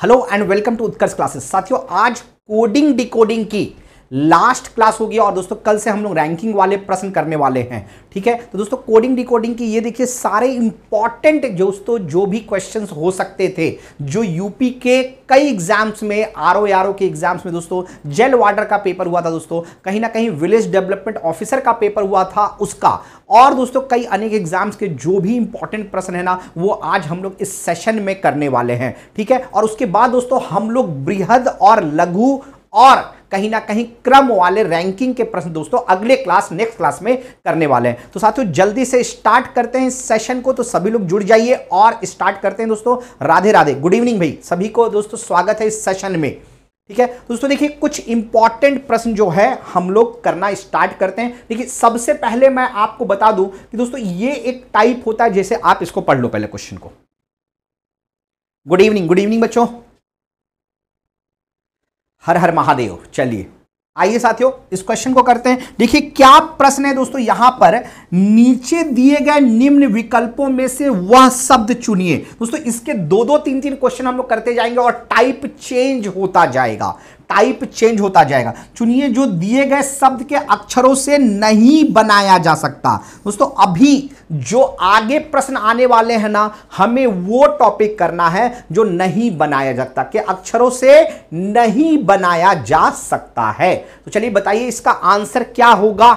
Hello and welcome to Utkarsh classes साथियों आज coding decoding की लास्ट क्लास होगी और दोस्तों कल से हम लोग रैंकिंग वाले प्रश्न करने वाले हैं ठीक है तो दोस्तों कोडिंग डिकोडिंग की ये देखिए सारे इंपॉर्टेंट दोस्तों जो भी क्वेश्चंस हो सकते थे जो यूपी के कई एग्जाम्स में आर ओ आर ओ के एग्जाम्स में दोस्तों जेल वार्डर का पेपर हुआ था दोस्तों कहीं ना कहीं विलेज डेवलपमेंट ऑफिसर का पेपर हुआ था उसका और दोस्तों कई अनेक एग्जाम्स के जो भी इंपॉर्टेंट प्रश्न है ना वो आज हम लोग इस सेशन में करने वाले हैं ठीक है और उसके बाद दोस्तों हम लोग बृहद और लघु और कहीं ना कहीं क्रम वाले रैंकिंग के प्रश्न दोस्तों अगले क्लास नेक्स्ट क्लास में करने वाले हैं तो साथियों जल्दी से स्टार्ट करते हैं सेशन को तो सभी लोग जुड़ जाइए और स्टार्ट करते हैं दोस्तों राधे राधे गुड इवनिंग भाई सभी को दोस्तों स्वागत है इस सेशन में ठीक है तो दोस्तों देखिए कुछ इंपॉर्टेंट प्रश्न जो है हम लोग करना स्टार्ट करते हैं देखिए सबसे पहले मैं आपको बता दूं कि दोस्तों ये एक टाइप होता है जैसे आप इसको पढ़ लो पहले क्वेश्चन को गुड इवनिंग गुड इवनिंग बच्चों हर हर महादेव चलिए आइए साथियों इस क्वेश्चन को करते हैं देखिए क्या प्रश्न है दोस्तों यहां पर नीचे दिए गए निम्न विकल्पों में से वह शब्द चुनिए दोस्तों इसके दो दो तीन तीन क्वेश्चन हम लोग करते जाएंगे और टाइप चेंज होता जाएगा टाइप चेंज होता जाएगा चुनिए जो दिए गए शब्द के अक्षरों से नहीं बनाया जा सकता दोस्तों अभी जो आगे प्रश्न आने वाले हैं ना हमें वो टॉपिक करना है जो नहीं बनाया जाता के अक्षरों से नहीं बनाया जा सकता है तो चलिए बताइए इसका आंसर क्या होगा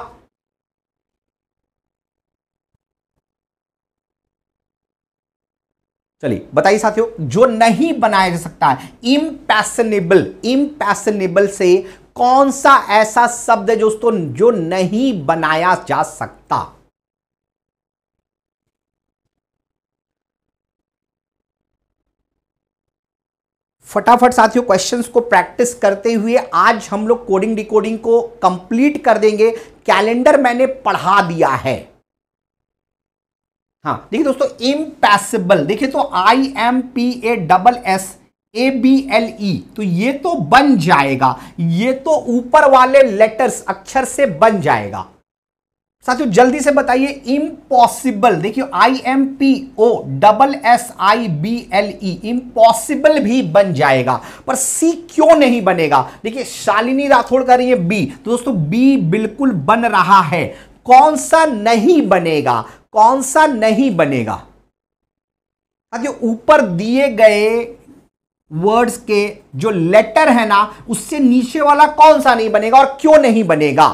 चलिए बताइए साथियों जो नहीं बनाया जा सकता है इम्पैसनेबल इम्पैसनेबल से कौन सा ऐसा शब्द है दोस्तों जो नहीं बनाया जा सकता फटाफट साथियों क्वेश्चंस को प्रैक्टिस करते हुए आज हम लोग कोडिंग डिकोडिंग को कंप्लीट कर देंगे कैलेंडर मैंने पढ़ा दिया है हाँ देखिए दोस्तों इम्पैसिबल देखिए तो I M P A double S A B L E तो ये तो बन जाएगा ये तो ऊपर वाले लेटर्स अक्षर से बन जाएगा साथियों जल्दी से बताइए इम्पॉसिबल देखिए I M P O double S I B L E impossible भी बन जाएगा पर सी क्यों नहीं बनेगा देखिए शालिनी राठौड़ कर रही है बी तो दोस्तों बी बिल्कुल बन रहा है कौन सा नहीं बनेगा कौन सा नहीं बनेगा ताकि ऊपर दिए गए वर्ड्स के जो लेटर है ना उससे नीचे वाला कौन सा नहीं बनेगा और क्यों नहीं बनेगा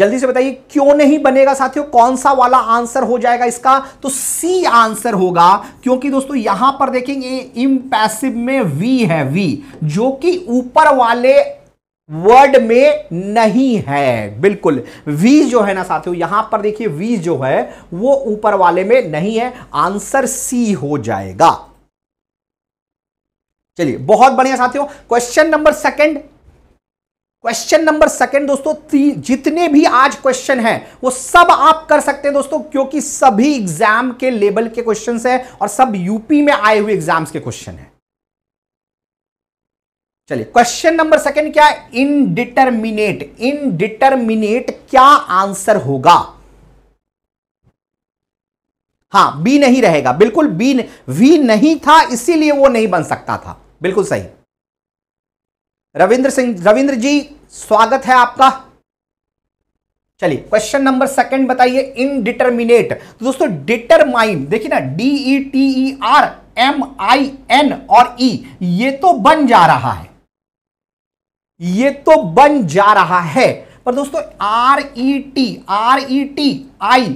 जल्दी से बताइए क्यों नहीं बनेगा साथियों कौन सा वाला आंसर हो जाएगा इसका तो सी आंसर होगा क्योंकि दोस्तों यहां पर देखेंगे इम्पैसिव में वी है वी जो कि ऊपर वाले वर्ड में नहीं है बिल्कुल वी जो है ना साथियों यहां पर देखिए वी जो है वो ऊपर वाले में नहीं है आंसर सी हो जाएगा चलिए बहुत बढ़िया साथियों question number second question number second दोस्तों जितने भी आज क्वेश्चन हैं वो सब आप कर सकते हैं दोस्तों क्योंकि सभी एग्जाम के लेवल के क्वेश्चन हैं और सब यूपी में आए हुए एग्जाम्स के क्वेश्चन हैं चलिए क्वेश्चन नंबर सेकंड क्या है इनडिटर्मिनेट इनडिटर्मिनेट क्या आंसर होगा हां बी नहीं रहेगा बिल्कुल बी वी नहीं था इसीलिए वो नहीं बन सकता था बिल्कुल सही रविंद्र सिंह रविंद्र जी स्वागत है आपका चलिए क्वेश्चन नंबर सेकंड बताइए इनडिटर्मिनेट तो दोस्तों डिटरमाइन देखिए ना D E T E R M I N और ई e, ये तो बन जा रहा है ये तो बन जा रहा है पर दोस्तों R E T R E T I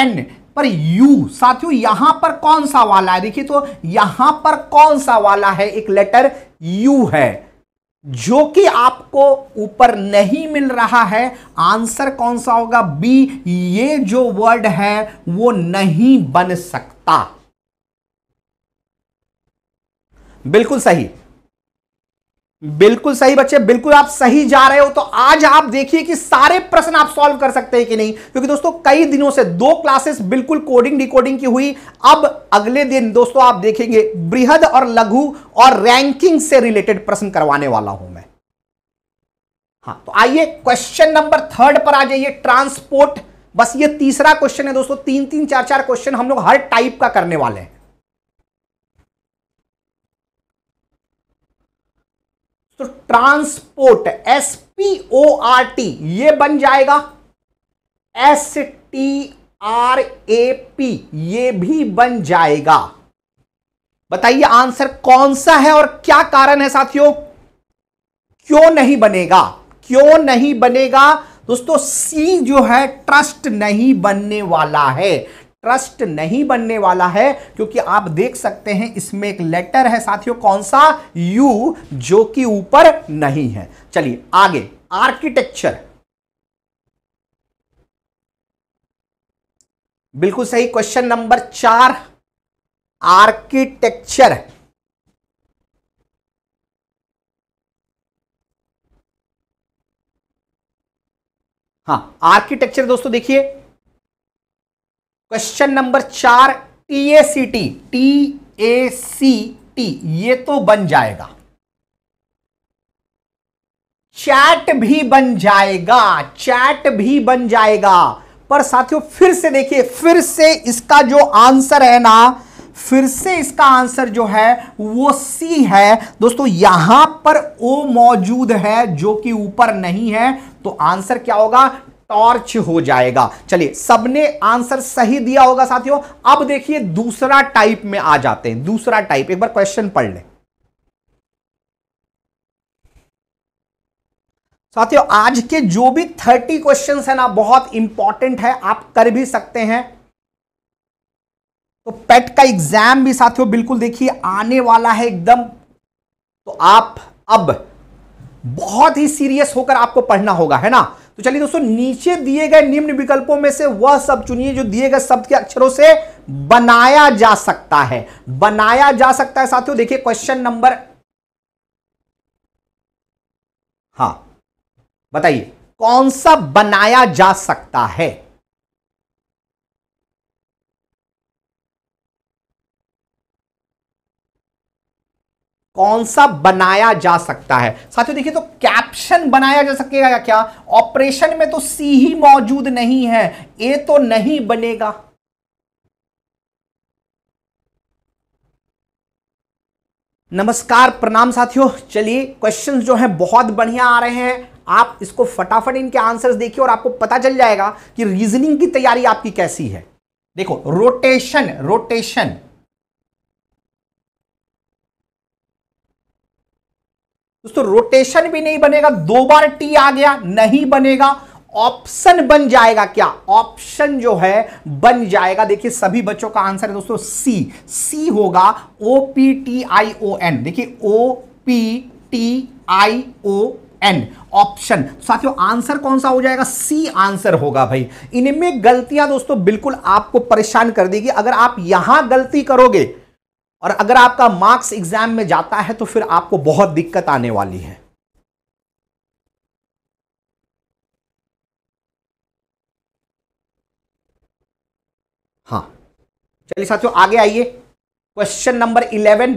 N पर यू साथियों यहां पर कौन सा वाला है देखिए तो यहां पर कौन सा वाला है एक लेटर यू है जो कि आपको ऊपर नहीं मिल रहा है आंसर कौन सा होगा बी ये जो वर्ड है वो नहीं बन सकता बिल्कुल सही बिल्कुल सही बच्चे बिल्कुल आप सही जा रहे हो तो आज आप देखिए कि सारे प्रश्न आप सॉल्व कर सकते हैं कि नहीं क्योंकि दोस्तों कई दिनों से दो क्लासेस बिल्कुल कोडिंग डिकोडिंग की हुई अब अगले दिन दोस्तों आप देखेंगे बृहद और लघु और रैंकिंग से रिलेटेड प्रश्न करवाने वाला हूं मैं हाँ तो आइए क्वेश्चन नंबर थर्ड पर आ जाइए ट्रांसपोर्ट बस ये तीसरा क्वेश्चन है दोस्तों तीन तीन चार चार क्वेश्चन हम लोग हर टाइप का करने वाले हैं तो transport S P O R T ये बन जाएगा S T R A P ये भी बन जाएगा बताइए आंसर कौन सा है और क्या कारण है साथियों क्यों नहीं बनेगा क्यों नहीं बनेगा दोस्तों सी जो है ट्रस्ट नहीं बनने वाला है ट्रस्ट नहीं बनने वाला है क्योंकि आप देख सकते हैं इसमें एक लेटर है साथियों कौन सा यू जो कि ऊपर नहीं है चलिए आगे आर्किटेक्चर बिल्कुल सही क्वेश्चन नंबर चार आर्किटेक्चर हाँ आर्किटेक्चर दोस्तों देखिए क्वेश्चन नंबर चार T A C T T A C T ये तो बन जाएगा चैट भी बन जाएगा चैट भी बन जाएगा पर साथियों फिर से देखिए फिर से इसका जो आंसर है ना फिर से इसका आंसर जो है वो सी है दोस्तों यहां पर ओ मौजूद है जो कि ऊपर नहीं है तो आंसर क्या होगा टॉर्च हो जाएगा चलिए सबने आंसर सही दिया होगा साथियों अब देखिए दूसरा टाइप में आ जाते हैं दूसरा टाइप एक बार क्वेश्चन पढ़ लें साथियों आज के जो भी थर्टी क्वेश्चन है ना बहुत इंपॉर्टेंट है आप कर भी सकते हैं तो पेट का एग्जाम भी साथियों बिल्कुल देखिए आने वाला है एकदम तो आप अब बहुत ही सीरियस होकर आपको पढ़ना होगा है ना तो चलिए दोस्तों नीचे दिए गए निम्न विकल्पों में से वह शब्द चुनिए जो दिए गए शब्द के अक्षरों से बनाया जा सकता है बनाया जा सकता है साथियों देखिए क्वेश्चन नंबर हाँ बताइए कौन सा बनाया जा सकता है कौन सा बनाया जा सकता है साथियों देखिए तो कैप्शन बनाया जा सकेगा या क्या ऑपरेशन में तो सी ही मौजूद नहीं है ए तो नहीं बनेगा नमस्कार प्रणाम साथियों चलिए क्वेश्चंस जो हैं बहुत बढ़िया आ रहे हैं आप इसको फटाफट इनके आंसर्स देखिए और आपको पता चल जाएगा कि रीजनिंग की तैयारी आपकी कैसी है देखो रोटेशन रोटेशन दोस्तों रोटेशन भी नहीं बनेगा दो बार टी आ गया नहीं बनेगा ऑप्शन बन जाएगा क्या ऑप्शन जो है बन जाएगा देखिए सभी बच्चों का आंसर है दोस्तों सी सी होगा O P T I O N देखिए O P T I O N option साथियों आंसर कौन सा हो जाएगा सी आंसर होगा भाई इनमें गलतियां दोस्तों बिल्कुल आपको परेशान कर देगी अगर आप यहां गलती करोगे और अगर आपका मार्क्स एग्जाम में जाता है तो फिर आपको बहुत दिक्कत आने वाली है हाँ चलिए साथियों आगे आइए क्वेश्चन नंबर इलेवन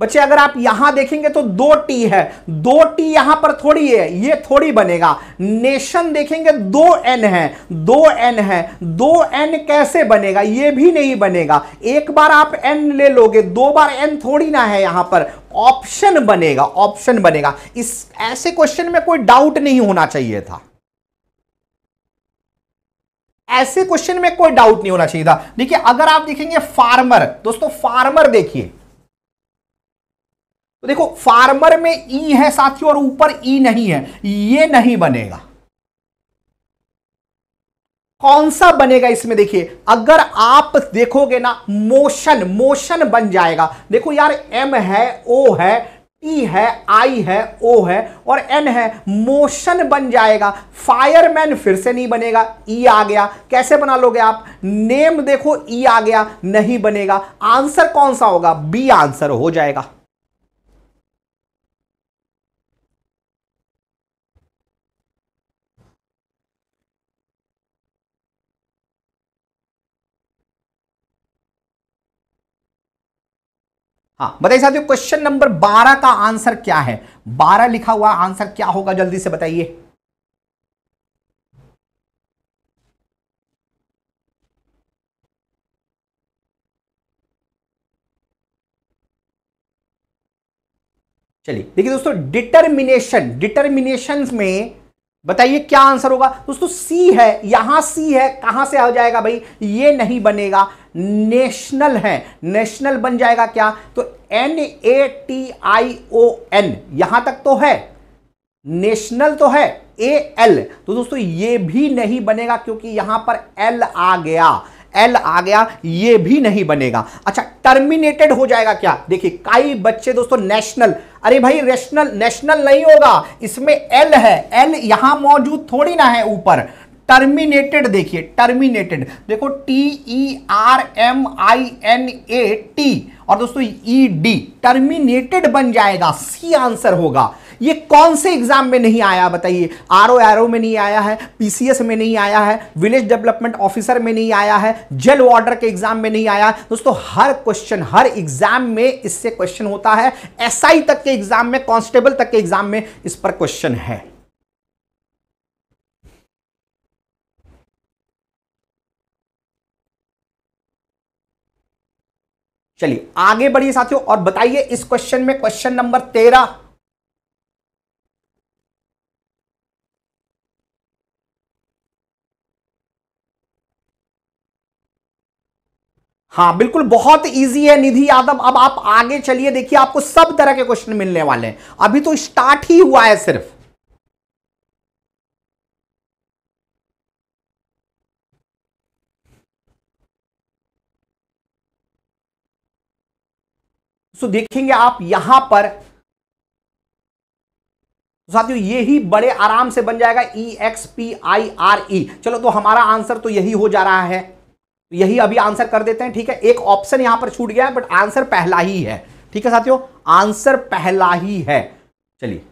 बच्चे अगर आप यहां देखेंगे तो दो टी है दो टी यहां पर थोड़ी है ये थोड़ी बनेगा नेशन देखेंगे दो एन है दो एन है दो एन कैसे बनेगा ये भी नहीं बनेगा एक बार आप एन ले लोगे दो बार एन थोड़ी ना है यहां पर ऑप्शन बनेगा ऑप्शन बनेगा इस ऐसे क्वेश्चन में कोई डाउट नहीं होना चाहिए था ऐसे क्वेश्चन में कोई डाउट नहीं होना चाहिए था देखिए अगर आप देखेंगे फार्मर दोस्तों फार्मर देखिए तो देखो फार्मर में ई है साथियों और ऊपर ई नहीं है ये नहीं बनेगा कौन सा बनेगा इसमें देखिए अगर आप देखोगे ना मोशन मोशन बन जाएगा देखो यार एम है ओ है टी है आई है ओ है और एन है मोशन बन जाएगा फायरमैन फिर से नहीं बनेगा ई e आ गया कैसे बना लोगे आप नेम देखो ई e आ गया नहीं बनेगा आंसर कौन सा होगा बी आंसर हो जाएगा हाँ बताइए साथियों क्वेश्चन नंबर बारह का आंसर क्या है बारह लिखा हुआ आंसर क्या होगा जल्दी से बताइए चलिए देखिए दोस्तों डिटर्मिनेशन डिटर्मिनेशन में बताइए क्या आंसर होगा दोस्तों सी है यहां सी है कहां से आ जाएगा भाई ये नहीं बनेगा नेशनल है नेशनल बन जाएगा क्या तो N A T I O N यहां तक तो है नेशनल तो है ए एल तो दोस्तों ये भी नहीं बनेगा क्योंकि यहां पर एल आ गया एल आ गया ये भी नहीं बनेगा अच्छा टर्मिनेटेड हो जाएगा क्या देखिए कई बच्चे दोस्तों नेशनल अरे भाई रेशनल नेशनल नहीं होगा इसमें एल है एल यहां मौजूद थोड़ी ना है ऊपर टर्मिनेटेड देखिए टर्मिनेटेड देखो T E R M I N A T और दोस्तों ई डी टर्मिनेटेड बन जाएगा सी आंसर होगा ये कौन से एग्जाम में नहीं आया बताइए आर ओ में नहीं आया है पीसीएस में नहीं आया है विलेज डेवलपमेंट ऑफिसर में नहीं आया है जेल वार्डर के एग्जाम में नहीं आया दोस्तों हर क्वेश्चन हर एग्जाम में इससे क्वेश्चन होता है एसआई तक के एग्जाम में कांस्टेबल तक के एग्जाम में इस पर क्वेश्चन है चलिए आगे बढ़िए साथियों और बताइए इस क्वेश्चन में क्वेश्चन नंबर तेरह हाँ बिल्कुल बहुत इजी है निधि यादव अब आप आगे चलिए देखिए आपको सब तरह के क्वेश्चन मिलने वाले हैं अभी तो स्टार्ट ही हुआ है सिर्फ सो तो देखेंगे आप यहां पर साथियों ये ही बड़े आराम से बन जाएगा E X P I R E चलो तो हमारा आंसर तो यही हो जा रहा है तो यही अभी आंसर कर देते हैं ठीक है एक ऑप्शन यहां पर छूट गया है बट आंसर पहला ही है ठीक है साथियों आंसर पहला ही है चलिए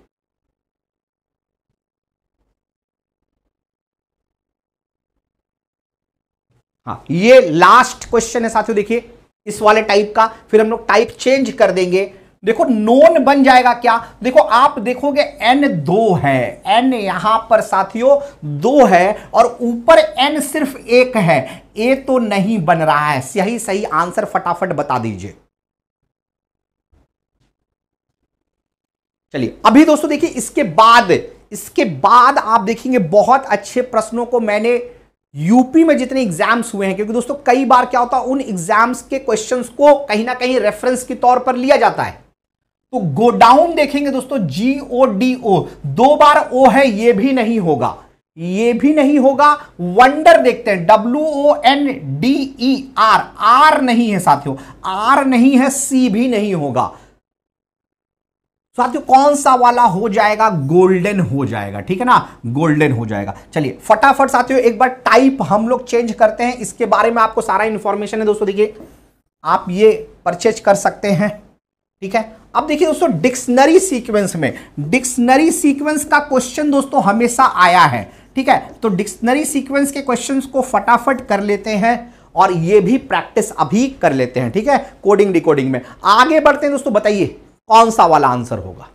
हाँ ये लास्ट क्वेश्चन है साथियों देखिए इस वाले टाइप का फिर हम लोग टाइप चेंज कर देंगे देखो नोन बन जाएगा क्या देखो आप देखोगे एन दो है एन यहां पर साथियों दो है और ऊपर एन सिर्फ एक है ए तो नहीं बन रहा है सही सही आंसर फटाफट बता दीजिए चलिए अभी दोस्तों देखिए इसके बाद इसके बाद आप देखेंगे बहुत अच्छे प्रश्नों को मैंने यूपी में जितने एग्जाम्स हुए हैं क्योंकि दोस्तों कई बार क्या होता है उन एग्जाम्स के क्वेश्चंस को कहीं ना कहीं रेफरेंस के तौर पर लिया जाता है तो गोडाउन देखेंगे दोस्तों जी ओ डी ओ दो बार ओ है ये भी नहीं होगा ये भी नहीं होगा वंडर देखते हैं W O N D E R R नहीं है साथियों आर नहीं है सी भी नहीं होगा साथियों कौन सा वाला हो जाएगा गोल्डन हो जाएगा ठीक है ना गोल्डन हो जाएगा चलिए फटाफट साथियों एक बार टाइप हम लोग चेंज करते हैं इसके बारे में आपको सारा इंफॉर्मेशन है दोस्तों देखिए आप ये परचेज कर सकते हैं ठीक है अब देखिए दोस्तों डिक्शनरी सीक्वेंस में डिक्शनरी सीक्वेंस का क्वेश्चन दोस्तों हमेशा आया है ठीक है तो डिक्शनरी सीक्वेंस के क्वेश्चंस को फटाफट कर लेते हैं और ये भी प्रैक्टिस अभी कर लेते हैं ठीक है कोडिंग डिकोडिंग में आगे बढ़ते हैं दोस्तों बताइए कौन सा वाला आंसर होगा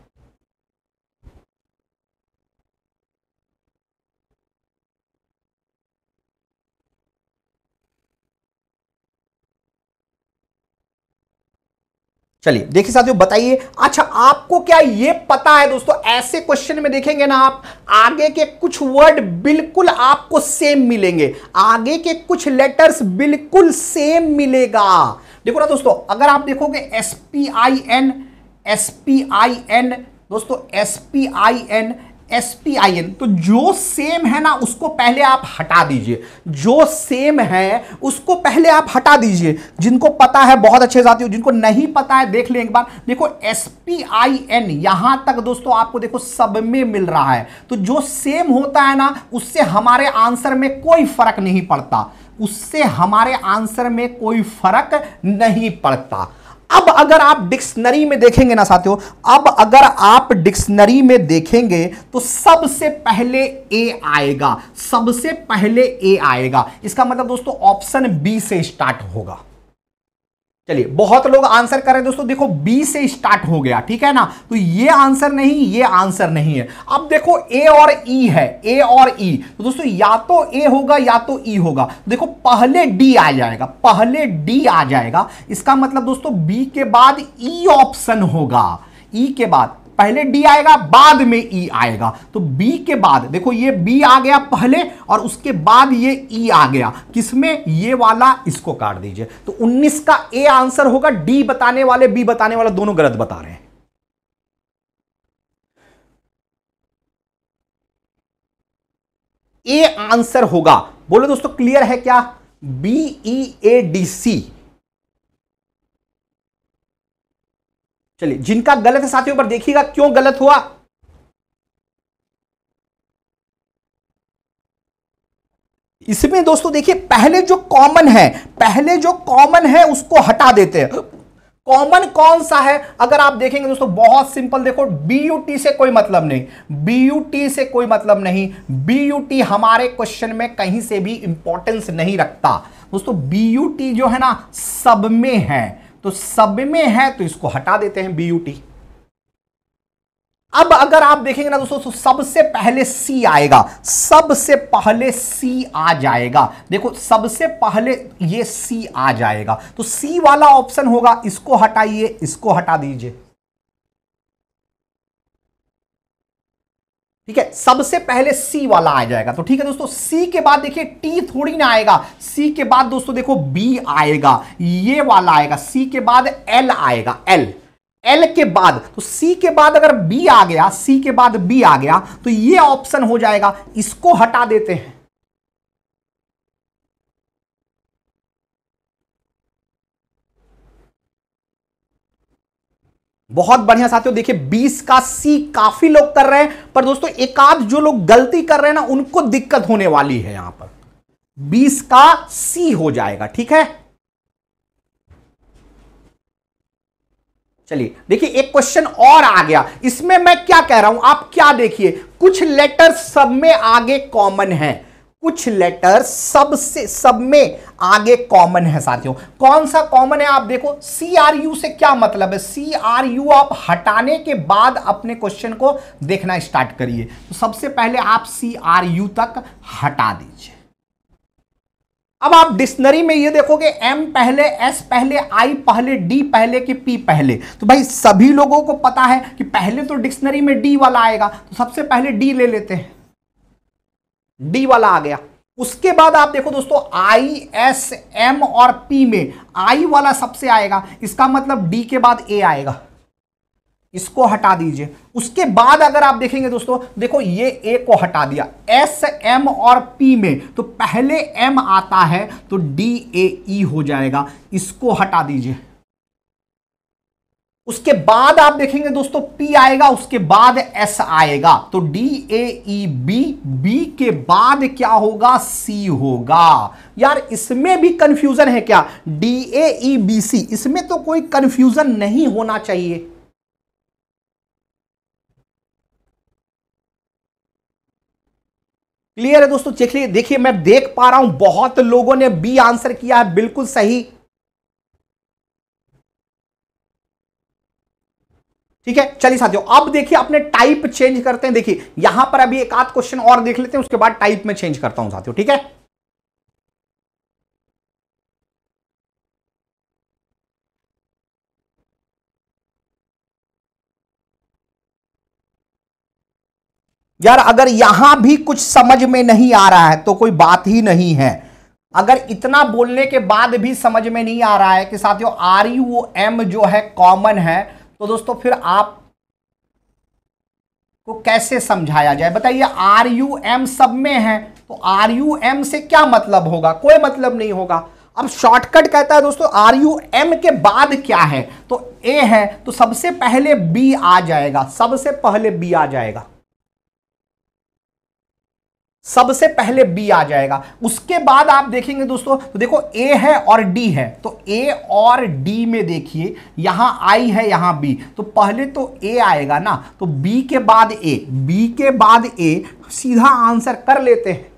चलिए देखिए साथियों बताइए अच्छा आपको क्या ये पता है दोस्तों ऐसे क्वेश्चन में देखेंगे ना आप आगे के कुछ वर्ड बिल्कुल आपको सेम मिलेंगे आगे के कुछ लेटर्स बिल्कुल सेम मिलेगा देखो ना दोस्तों अगर आप देखोगे S P I N S P I N दोस्तों S P I N S P I N तो जो सेम है ना उसको पहले आप हटा दीजिए जो सेम है उसको पहले आप हटा दीजिए जिनको पता है बहुत अच्छे साथी हो जिनको नहीं पता है देख लें एक बार देखो एस पी आई एन यहां तक दोस्तों आपको देखो सब में मिल रहा है तो जो सेम होता है ना उससे हमारे आंसर में कोई फर्क नहीं पड़ता उससे हमारे आंसर में कोई फर्क नहीं पड़ता अब अगर आप डिक्शनरी में देखेंगे ना साथियों अब अगर आप डिक्शनरी में देखेंगे तो सबसे पहले ए आएगा सबसे पहले ए आएगा इसका मतलब दोस्तों ऑप्शन बी से स्टार्ट होगा चलिए बहुत लोग आंसर कर रहे हैं दोस्तों देखो बी से स्टार्ट हो गया ठीक है ना तो ये आंसर नहीं ये आंसर नहीं है अब देखो ए और ई e है ए और ई e. तो दोस्तों या तो ए होगा या तो ई e होगा तो देखो पहले डी आ जाएगा पहले डी आ जाएगा इसका मतलब दोस्तों बी के बाद ई e ऑप्शन होगा ई e के बाद पहले डी आएगा बाद में ई e आएगा तो बी के बाद देखो ये बी आ गया पहले और उसके बाद ये ई e आ गया किसमें ये वाला इसको काट दीजिए तो 19 का ए आंसर होगा डी बताने वाले बी बताने वाले दोनों गलत बता रहे हैं ए आंसर होगा बोलो दोस्तों क्लियर है क्या B E A D C चलिए जिनका गलत है साथियों पर देखिएगा क्यों गलत हुआ इसमें दोस्तों देखिए पहले जो कॉमन है पहले जो कॉमन है उसको हटा देते हैं कॉमन कौन सा है अगर आप देखेंगे दोस्तों बहुत सिंपल देखो बीयूटी से कोई मतलब नहीं बीयूटी से कोई मतलब नहीं बीयूटी हमारे क्वेश्चन में कहीं से भी इंपॉर्टेंस नहीं रखता दोस्तों बीयूटी जो है ना सब में है तो सब में है तो इसको हटा देते हैं बी यू टी अब अगर आप देखेंगे ना दोस्तों तो सबसे पहले सी आएगा सबसे पहले सी आ जाएगा देखो सबसे पहले ये सी आ जाएगा तो सी वाला ऑप्शन होगा इसको हटाइए इसको हटा दीजिए ठीक है सबसे पहले सी वाला आ जाएगा तो ठीक है दोस्तों सी के बाद देखिए टी थोड़ी ना आएगा सी के बाद दोस्तों देखो बी आएगा ये वाला आएगा सी के बाद एल आएगा एल एल के बाद तो सी के बाद अगर बी आ गया सी के बाद बी आ गया तो ये ऑप्शन हो जाएगा इसको हटा देते हैं बहुत बढ़िया साथियों देखिए 20 का सी काफी लोग कर रहे हैं पर दोस्तों एक आध जो लोग गलती कर रहे हैं ना उनको दिक्कत होने वाली है यहां पर 20 का सी हो जाएगा ठीक है चलिए देखिए एक क्वेश्चन और आ गया इसमें मैं क्या कह रहा हूं आप क्या देखिए कुछ लेटर सब में आगे कॉमन है कुछ लेटर सबसे सब में आगे कॉमन है साथियों कौन सा कॉमन है आप देखो सी आर यू से क्या मतलब है सी आर यू आप हटाने के बाद अपने क्वेश्चन को देखना स्टार्ट करिए तो सबसे पहले आप सी आर यू तक हटा दीजिए अब आप डिक्शनरी में ये देखोगे एम पहले एस पहले आई पहले डी पहले कि पी पहले तो भाई सभी लोगों को पता है कि पहले तो डिक्शनरी में डी वाला आएगा तो सबसे पहले डी ले लेते हैं डी वाला आ गया उसके बाद आप देखो दोस्तों आई एस एम और पी में आई वाला सबसे आएगा इसका मतलब डी के बाद ए आएगा इसको हटा दीजिए उसके बाद अगर आप देखेंगे दोस्तों देखो ये ए को हटा दिया एस एम और पी में तो पहले एम आता है तो डी ए ई हो जाएगा इसको हटा दीजिए उसके बाद आप देखेंगे दोस्तों P आएगा उसके बाद S आएगा तो D A E B B के बाद क्या होगा C होगा यार इसमें भी कंफ्यूजन है क्या D A E B C इसमें तो कोई कंफ्यूजन नहीं होना चाहिए क्लियर है दोस्तों देखिए देखिए मैं देख पा रहा हूं बहुत लोगों ने बी आंसर किया है बिल्कुल सही ठीक है चलिए साथियों अब देखिए अपने टाइप चेंज करते हैं देखिए यहां पर अभी एक आध क्वेश्चन और देख लेते हैं उसके बाद टाइप में चेंज करता हूं साथियों ठीक है यार अगर यहां भी कुछ समझ में नहीं आ रहा है तो कोई बात ही नहीं है अगर इतना बोलने के बाद भी समझ में नहीं आ रहा है कि साथियों आर यू एम जो है कॉमन है तो दोस्तों फिर आप को कैसे समझाया जाए बताइए आर यू एम सब में है तो आर यू एम से क्या मतलब होगा कोई मतलब नहीं होगा अब शॉर्टकट कहता है दोस्तों आर यू एम के बाद क्या है तो ए है तो सबसे पहले बी आ जाएगा सबसे पहले बी आ जाएगा सबसे पहले बी आ जाएगा उसके बाद आप देखेंगे दोस्तों तो देखो ए है और डी है तो ए और डी में देखिए यहां आई है यहां बी तो पहले तो ए आएगा ना तो बी के बाद ए बी के बाद ए सीधा आंसर कर लेते हैं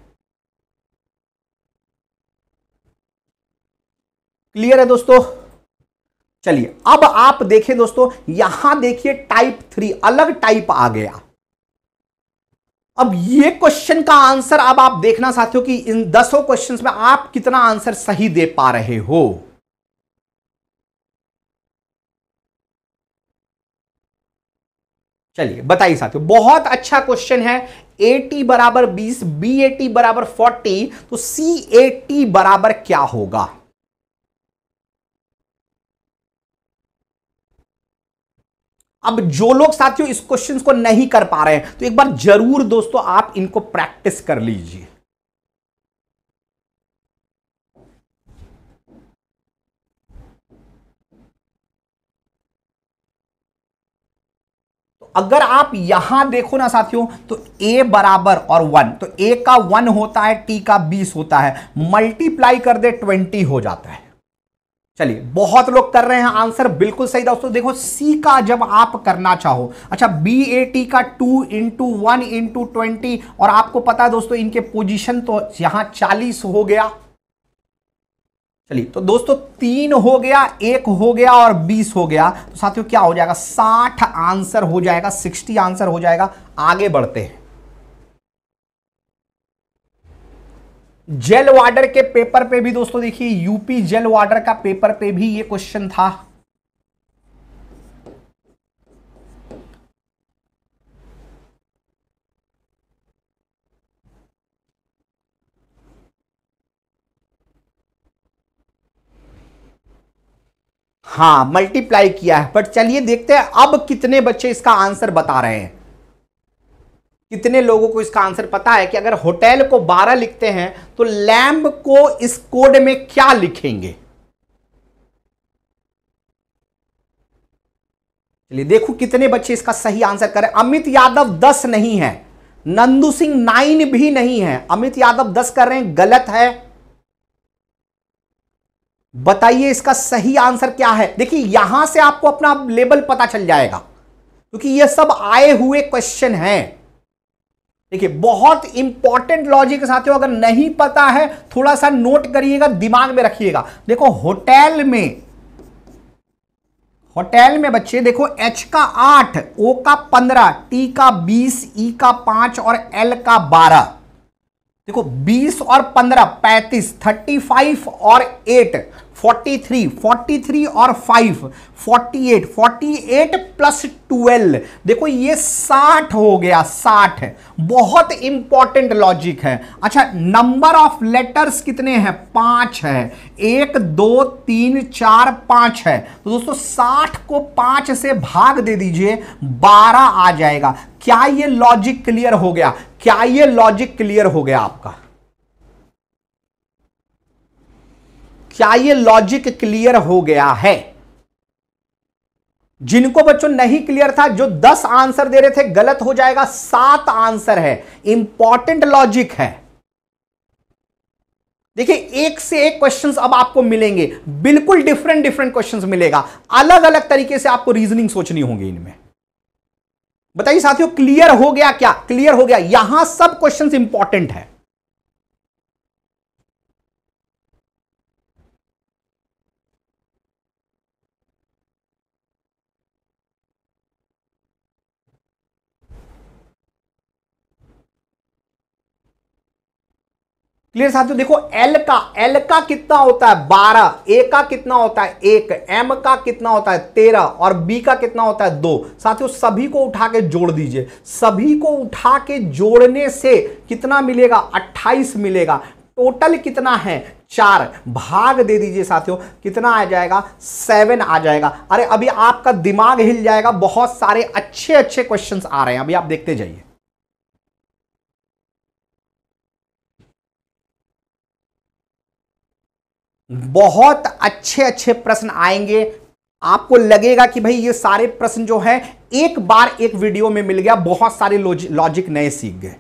क्लियर है दोस्तों चलिए अब आप देखें दोस्तों यहां देखिए टाइप थ्री अलग टाइप आ गया अब ये क्वेश्चन का आंसर अब आप देखना चाहते हो कि इन दसों क्वेश्चंस में आप कितना आंसर सही दे पा रहे हो चलिए बताइए साथियों बहुत अच्छा क्वेश्चन है टी बराबर बीस बी ए टी बराबर फोर्टी तो सी ए टी बराबर क्या होगा अब जो लोग साथियों इस क्वेश्चन को नहीं कर पा रहे हैं तो एक बार जरूर दोस्तों आप इनको प्रैक्टिस कर लीजिए तो अगर आप यहां देखो ना साथियों तो a बराबर और वन तो a का वन होता है t का बीस होता है मल्टीप्लाई कर दे ट्वेंटी हो जाता है चलिए बहुत लोग कर रहे हैं आंसर बिल्कुल सही दोस्तों देखो सी का जब आप करना चाहो अच्छा बी ए टी का two into one into twenty और आपको पता है दोस्तों इनके पोजीशन तो यहां चालीस हो गया चलिए तो दोस्तों तीन हो गया एक हो गया और बीस हो गया तो साथियों क्या हो जाएगा साठ आंसर हो जाएगा सिक्सटी आंसर हो जाएगा आगे बढ़ते हैं जेल वार्डर के पेपर पे भी दोस्तों देखिए यूपी जेल वार्डर का पेपर पे भी ये क्वेश्चन था हाँ मल्टीप्लाई किया है बट चलिए देखते हैं अब कितने बच्चे इसका आंसर बता रहे हैं कितने लोगों को इसका आंसर पता है कि अगर होटल को 12 लिखते हैं तो लैम्ब को इस कोड में क्या लिखेंगे चलिए देखो कितने बच्चे इसका सही आंसर करें अमित यादव दस नहीं है नंदू सिंह नाइन भी नहीं है अमित यादव दस कर रहे हैं गलत है बताइए इसका सही आंसर क्या है देखिए यहां से आपको अपना लेबल पता चल जाएगा क्योंकि ये सब आए हुए क्वेश्चन हैं देखिए बहुत इंपॉर्टेंट लॉजिक साथियों अगर नहीं पता है थोड़ा सा नोट करिएगा दिमाग में रखिएगा देखो होटल में होटल में बच्चे देखो एच का आठ ओ का पंद्रह टी का बीस ई e का पांच और एल का बारह देखो बीस और पंद्रह पैंतीस थर्टी फाइव और एट 43, 43 और 5, 48, 48 प्लस 12, देखो ये 60 हो गया 60, बहुत इंपॉर्टेंट लॉजिक है अच्छा नंबर ऑफ लेटर्स कितने हैं पांच है एक दो तीन चार पांच है तो दोस्तों 60 को पांच से भाग दे दीजिए 12 आ जाएगा क्या ये लॉजिक क्लियर हो गया क्या ये लॉजिक क्लियर हो गया आपका क्या ये लॉजिक क्लियर हो गया है जिनको बच्चों नहीं क्लियर था जो दस आंसर दे रहे थे गलत हो जाएगा सात आंसर है इंपॉर्टेंट लॉजिक है देखिए एक से एक क्वेश्चंस अब आपको मिलेंगे बिल्कुल डिफरेंट डिफरेंट क्वेश्चंस मिलेगा अलग अलग तरीके से आपको रीजनिंग सोचनी होगी इनमें बताइए साथियों क्लियर हो गया क्या क्लियर हो गया यहां सब क्वेश्चंस इंपॉर्टेंट है क्लियर साथियों देखो एल का एल का कितना होता है बारह ए का कितना होता है एक एम का कितना होता है तेरह और बी का कितना होता है दो साथियों सभी को उठा के जोड़ दीजिए सभी को उठा के जोड़ने से कितना मिलेगा अट्ठाईस मिलेगा टोटल कितना है चार भाग दे दीजिए साथियों कितना आ जाएगा सेवन आ जाएगा अरे अभी आपका दिमाग हिल जाएगा बहुत सारे अच्छे अच्छे क्वेश्चंस आ रहे हैं अभी आप देखते जाइए बहुत अच्छे अच्छे प्रश्न आएंगे आपको लगेगा कि भाई ये सारे प्रश्न जो है एक बार एक वीडियो में मिल गया बहुत सारे लॉजिक नए सीख गए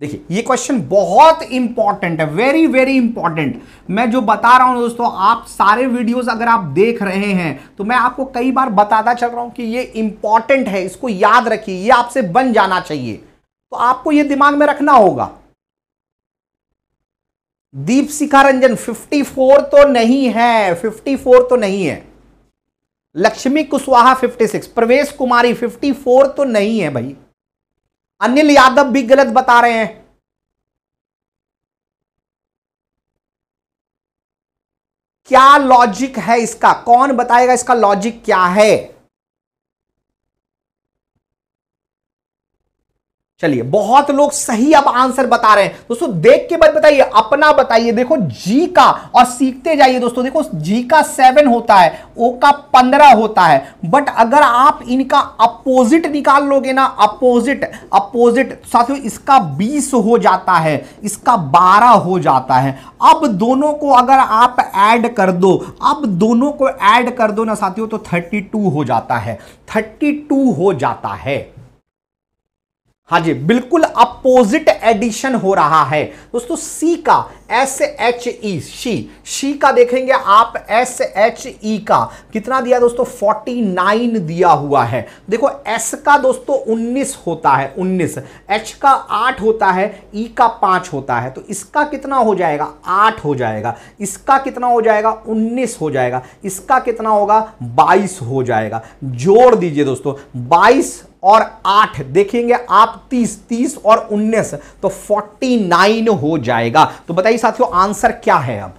देखिए ये क्वेश्चन बहुत इंपॉर्टेंट है वेरी वेरी इंपॉर्टेंट मैं जो बता रहा हूं दोस्तों आप सारे वीडियोस अगर आप देख रहे हैं तो मैं आपको कई बार बताता चल रहा हूं कि ये इंपॉर्टेंट है इसको याद रखिए ये आपसे बन जाना चाहिए तो आपको ये दिमाग में रखना होगा दीप शिखा रंजन फिफ्टी तो नहीं है फिफ्टी तो नहीं है लक्ष्मी कुशवाहा फिफ्टी प्रवेश कुमारी फिफ्टी तो नहीं है भाई अनिल यादव भी गलत बता रहे हैं क्या लॉजिक है इसका कौन बताएगा इसका लॉजिक क्या है चलिए बहुत लोग सही अब आंसर बता रहे हैं दोस्तों देख के बाद बताइए अपना बताइए देखो जी का और सीखते जाइए दोस्तों देखो जी का सेवन होता है ओ का पंद्रह होता है बट अगर आप इनका अपोजिट निकाल लोगे ना अपोजिट अपोजिट साथियों इसका बीस हो जाता है इसका बारह हो जाता है अब दोनों को अगर आप ऐड कर दो अब दोनों को ऐड कर दो ना साथियों तो थर्टी टू हो जाता है थर्टी टू हो जाता है हाँ जी बिल्कुल अपोजिट एडिशन हो रहा है दोस्तों सी का S H E she she का देखेंगे आप एस एच ई का कितना दिया दोस्तों फोर्टी नाइन दिया हुआ है देखो एस का दोस्तों उन्नीस होता है उन्नीस एच का आठ होता है ई e का पांच होता है तो इसका कितना हो जाएगा आठ हो जाएगा इसका कितना हो जाएगा उन्नीस हो जाएगा इसका कितना होगा बाईस हो जाएगा जोड़ दीजिए दोस्तों बाईस और आठ देखेंगे आप तीस तीस और उन्नीस तो फोर्टी नाइन हो जाएगा तो बताइए साथियों आंसर क्या है अब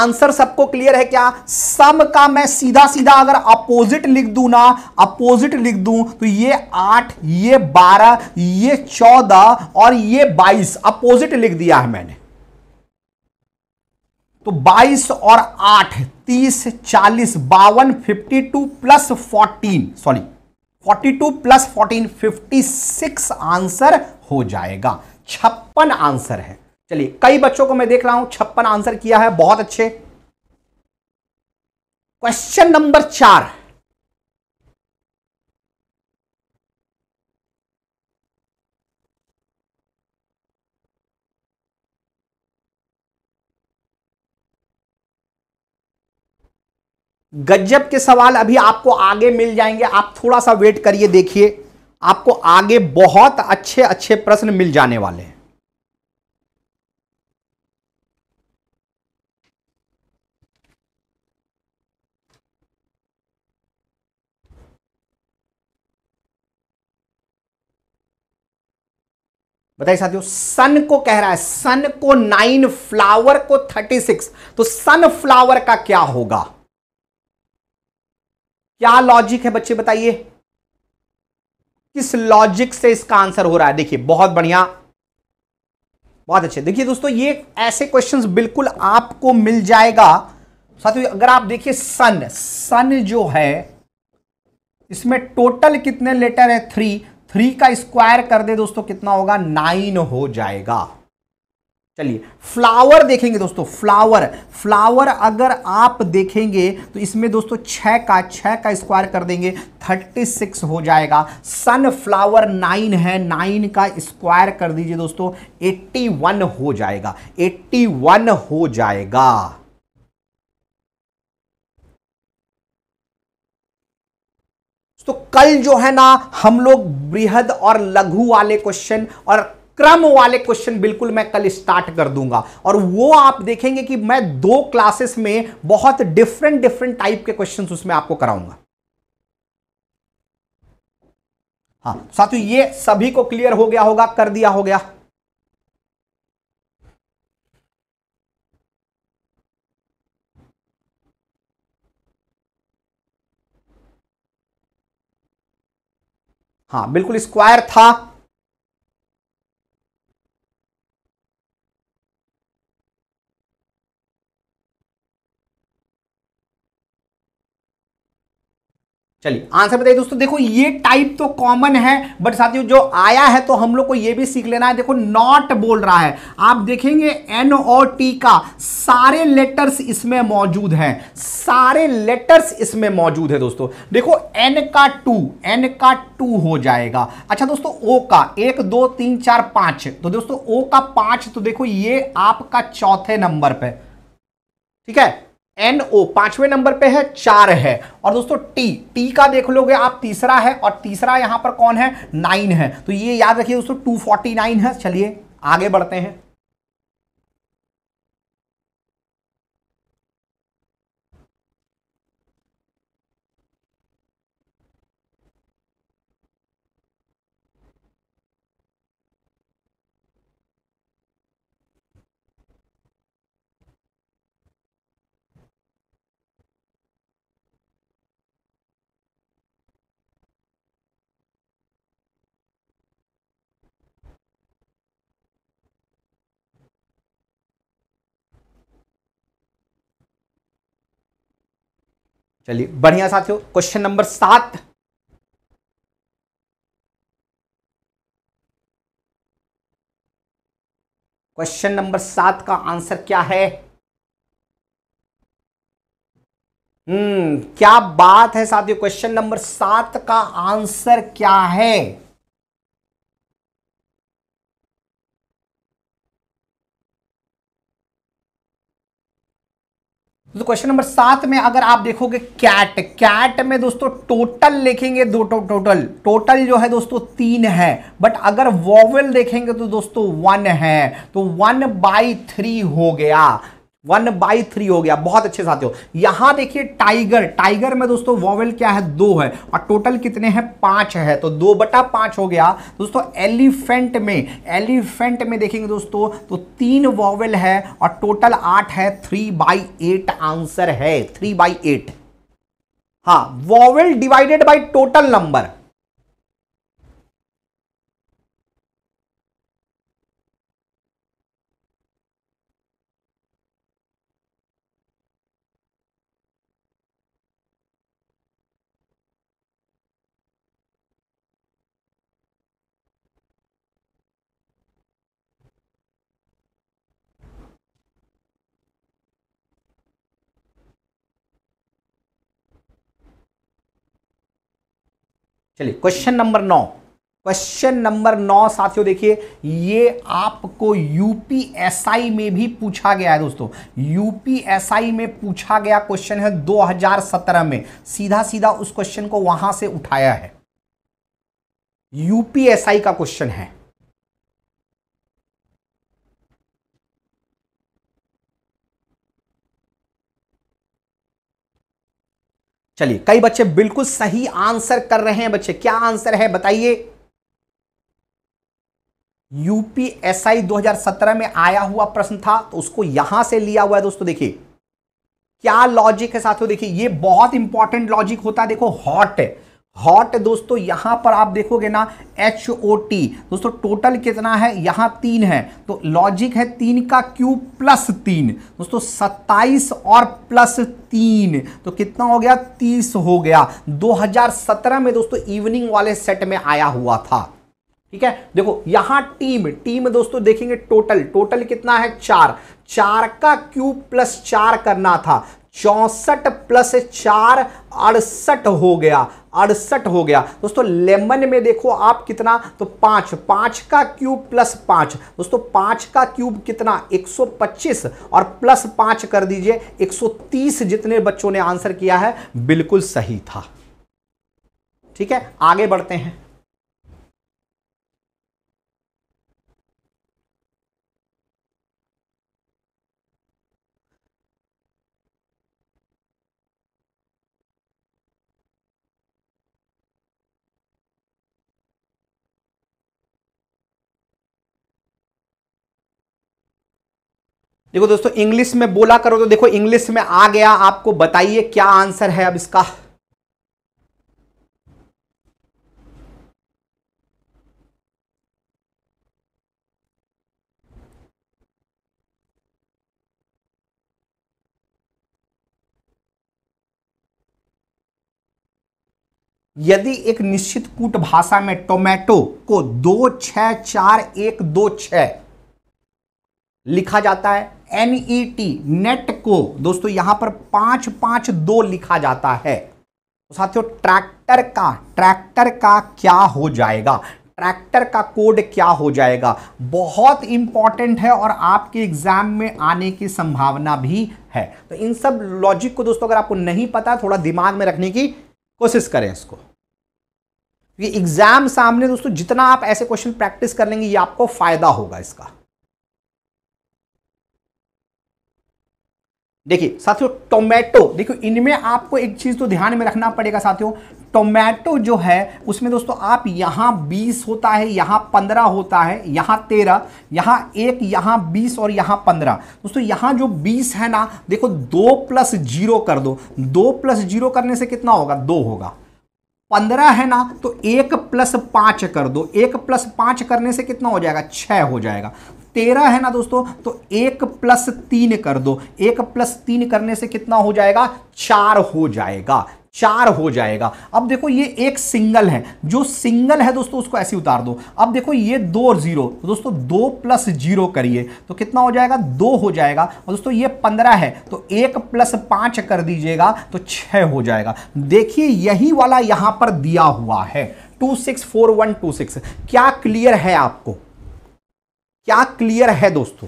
आंसर सबको क्लियर है क्या सम का मैं सीधा सीधा अगर अपोजिट लिख दू ना अपोजिट लिख दू तो ये आठ ये बारह ये चौदह और ये बाईस अपोजिट लिख दिया है मैंने तो 22 और 8 30 40 बावन 52 प्लस 14 सॉरी 42 प्लस 14 56 आंसर हो जाएगा छप्पन आंसर है चलिए कई बच्चों को मैं देख रहा हूं छप्पन आंसर किया है बहुत अच्छे क्वेश्चन नंबर चार गजब के सवाल अभी आपको आगे मिल जाएंगे आप थोड़ा सा वेट करिए देखिए आपको आगे बहुत अच्छे अच्छे प्रश्न मिल जाने वाले हैं बताइए साथियों सन को कह रहा है सन को नाइन फ्लावर को थर्टी सिक्स तो सन फ्लावर का क्या होगा क्या लॉजिक है बच्चे बताइए किस लॉजिक से इसका आंसर हो रहा है देखिए बहुत बढ़िया बहुत अच्छे देखिए दोस्तों ये ऐसे क्वेश्चंस बिल्कुल आपको मिल जाएगा साथियों अगर आप देखिए सन सन जो है इसमें टोटल कितने लेटर है थ्री थ्री का स्क्वायर कर दे दोस्तों कितना होगा नाइन हो जाएगा चलिए फ्लावर देखेंगे दोस्तों फ्लावर फ्लावर अगर आप देखेंगे तो इसमें दोस्तों छः का छः का स्क्वायर कर देंगे थर्टी सिक्स हो जाएगा सन फ्लावर नाइन है नाइन का स्क्वायर कर दीजिए दोस्तों एट्टी वन हो जाएगा एट्टी वन हो जाएगा तो कल जो है ना हम लोग बृहद और लघु वाले क्वेश्चन और क्रम वाले क्वेश्चन बिल्कुल मैं कल स्टार्ट कर दूंगा और वो आप देखेंगे कि मैं दो क्लासेस में बहुत डिफरेंट डिफरेंट टाइप के क्वेश्चन उसमें आपको कराऊंगा हाँ साथियों ये सभी को क्लियर हो गया होगा कर दिया हो गया हाँ बिल्कुल स्क्वायर था चलिए आंसर बताइए दोस्तों देखो ये टाइप तो कॉमन है बट साथियों जो आया है तो हम लोग को ये भी सीख लेना है देखो नॉट बोल रहा है आप देखेंगे एन ओ टी का सारे लेटर्स इसमें मौजूद हैं सारे लेटर्स इसमें मौजूद है दोस्तों देखो एन का टू एन का टू हो जाएगा अच्छा दोस्तों ओ का एक दो तीन चार पांच तो दोस्तों ओ का पांच तो देखो ये आपका चौथे नंबर पर ठीक है एन ओ पांचवें नंबर पे है चार है और दोस्तों टी टी का देख लोगे आप तीसरा है और तीसरा यहां पर कौन है नाइन है तो ये याद रखिए दोस्तों टू फोर्टी नाइन है चलिए आगे बढ़ते हैं चलिए बढ़िया साथियों क्वेश्चन नंबर सात क्वेश्चन नंबर सात का आंसर क्या है हम्म क्या बात है साथियों क्वेश्चन नंबर सात का आंसर क्या है तो क्वेश्चन नंबर सात में अगर आप देखोगे कैट कैट में दोस्तों टोटल लिखेंगे दो टो, टोटल टोटल जो है दोस्तों तीन है बट अगर वॉवल देखेंगे तो दोस्तों वन है तो वन बाई थ्री हो गया वन बाई थ्री हो गया बहुत अच्छे साथियों यहां देखिए टाइगर टाइगर में दोस्तों वॉवेल क्या है दो है और टोटल कितने हैं पांच है तो दो बटा पांच हो गया दोस्तों एलिफेंट में एलिफेंट में देखेंगे दोस्तों तो तीन वॉवेल है और टोटल आठ है थ्री बाई एट आंसर है थ्री बाई एट हाँ vowel divided by total number चलिए क्वेश्चन नंबर नौ क्वेश्चन नंबर नौ साथियों देखिए ये आपको यूपीएसआई में भी पूछा गया है दोस्तों यूपीएसआई में पूछा गया क्वेश्चन है 2017 में सीधा सीधा उस क्वेश्चन को वहां से उठाया है यूपीएसआई का क्वेश्चन है चलिए कई बच्चे बिल्कुल सही आंसर कर रहे हैं बच्चे क्या आंसर है बताइए यूपीएसआई 2017 में आया हुआ प्रश्न था तो उसको यहां से लिया हुआ है दोस्तों देखिए क्या लॉजिक है साथियों देखिए ये बहुत इंपॉर्टेंट लॉजिक होता है देखो हॉट है हॉट दोस्तों यहां पर आप देखोगे ना एच ओ टी दोस्तों टोटल कितना है यहां तीन है तो लॉजिक है तीन का क्यू प्लस तीन दोस्तों सत्ताईस और प्लस तीन तो कितना हो गया तीस हो गया 2017 में दोस्तों इवनिंग वाले सेट में आया हुआ था ठीक है देखो यहां टीम टीम दोस्तों देखेंगे टोटल टोटल कितना है चार चार का क्यूब प्लस चार करना था चौसठ प्लस चार अड़सठ हो गया अड़सठ हो गया दोस्तों लेमन में देखो आप कितना तो पांच पांच का क्यूब प्लस पांच दोस्तों पांच का क्यूब कितना 125 और प्लस पांच कर दीजिए 130 जितने बच्चों ने आंसर किया है बिल्कुल सही था ठीक है आगे बढ़ते हैं देखो दोस्तों इंग्लिश में बोला करो तो देखो इंग्लिश में आ गया आपको बताइए क्या आंसर है अब इसका यदि एक निश्चित कूट भाषा में टोमेटो को दो छ चार एक दो छ लिखा जाता है एनईटी नेट e को दोस्तों यहां पर पांच पांच दो लिखा जाता है तो साथियों ट्रैक्टर का ट्रैक्टर का क्या हो जाएगा ट्रैक्टर का कोड क्या हो जाएगा बहुत इंपॉर्टेंट है और आपके एग्जाम में आने की संभावना भी है तो इन सब लॉजिक को दोस्तों अगर आपको नहीं पता थोड़ा दिमाग में रखने की कोशिश करें इसको ये एग्जाम सामने दोस्तों जितना आप ऐसे क्वेश्चन प्रैक्टिस कर लेंगे ये आपको फायदा होगा इसका देखिए साथियों टोमेटो देखो इनमें आपको एक चीज़ तो ध्यान में रखना पड़ेगा साथियों टोमेटो जो है उसमें दोस्तों आप यहाँ 20 होता है यहाँ 15 होता है यहाँ 13 यहाँ एक यहाँ 20 और यहाँ 15 दोस्तों यहाँ जो 20 है ना देखो दो प्लस जीरो कर दो दो प्लस जीरो करने से कितना होगा दो होगा पंद्रह है ना तो एक प्लस पाँच कर दो एक प्लस पाँच करने से कितना हो जाएगा छः हो जाएगा तेरह है ना दोस्तों तो एक प्लस तीन कर दो एक प्लस तीन करने से कितना हो जाएगा चार हो जाएगा चार हो जाएगा अब देखो ये एक सिंगल है जो सिंगल है दोस्तों उसको ऐसे उतार दो अब देखो ये दो और जीरो तो दोस्तों दो प्लस जीरो करिए तो कितना हो जाएगा दो हो जाएगा और दोस्तों ये पंद्रह है तो एक प्लस पाँच कर दीजिएगा तो छः हो जाएगा देखिए यही वाला यहाँ पर दिया हुआ है two six four one two six क्या क्लियर है आपको क्या क्लियर है दोस्तों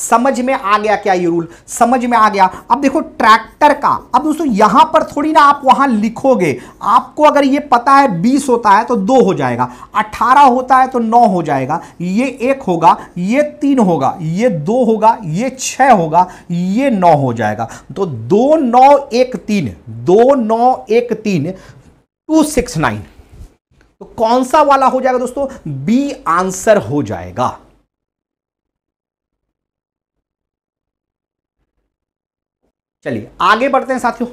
समझ में आ गया क्या ये रूल समझ में आ गया अब देखो ट्रैक्टर का अब दोस्तों यहां पर थोड़ी ना आप वहां लिखोगे आपको अगर ये पता है बीस होता है तो दो हो जाएगा अठारह होता है तो नौ हो जाएगा ये एक होगा ये तीन होगा ये दो होगा ये छह होगा ये नौ हो जाएगा तो दो नौ एक तीन दो नौ एक तीन टू सिक्स नाइन तो कौन सा वाला हो जाएगा दोस्तों बी आंसर हो जाएगा चलिए आगे बढ़ते हैं साथियों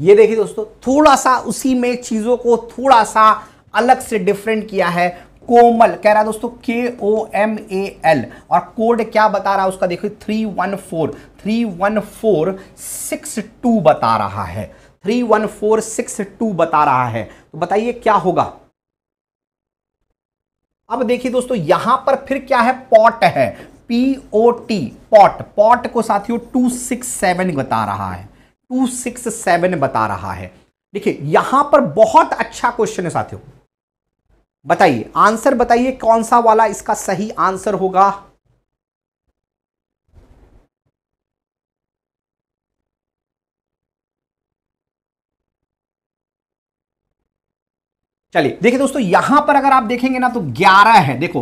ये देखिए दोस्तों थोड़ा सा उसी में चीज़ों को थोड़ा सा अलग से डिफरेंट किया है कोमल कह रहा है दोस्तों K O M A L और कोड क्या बता रहा है उसका देखिए three one four three one four six two बता रहा है three one four six two बता रहा है तो बताइए क्या होगा अब देखिए दोस्तों यहां पर फिर क्या है पॉट है P O T pot pot को साथियों टू सिक्स सेवन बता रहा है टू सिक्स सेवन बता रहा है देखिए यहां पर बहुत अच्छा क्वेश्चन है साथियों बताइए आंसर बताइए कौन सा वाला इसका सही आंसर होगा चलिए देखिए दोस्तों यहां पर अगर आप देखेंगे ना तो 11 है देखो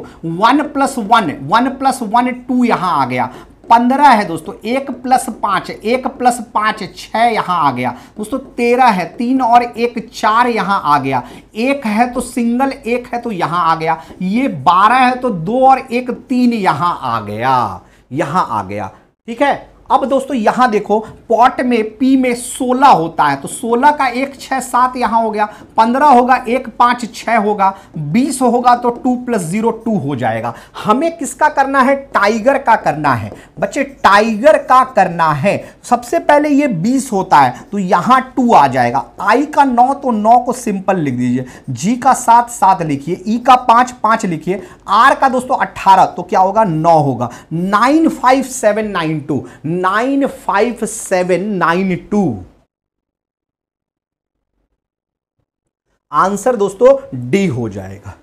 1 plus one one plus one two यहां आ गया पंद्रह है दोस्तों एक प्लस पांच एक प्लस पांच छह यहां आ गया दोस्तों तेरह है तीन और एक चार यहां आ गया एक है तो सिंगल एक है तो यहां आ गया ये बारह है तो दो और एक तीन यहां आ गया यहां आ गया ठीक है अब दोस्तों यहां देखो पॉट में पी में 16 होता है तो 16 का एक छह सात यहां हो गया 15 होगा एक पांच छह होगा 20 होगा तो 2 प्लस जीरो टू हो जाएगा हमें किसका करना है टाइगर का करना है बच्चे टाइगर का करना है सबसे पहले ये 20 होता है तो यहां 2 आ जाएगा आई का नौ तो नौ को सिंपल लिख दीजिए जी का सात सात लिखिए ई e का पांच पांच लिखिए आर का दोस्तों अट्ठारह तो क्या होगा नौ होगा nine five seven nine two nine five seven nine two answer दोस्तों डी हो जाएगा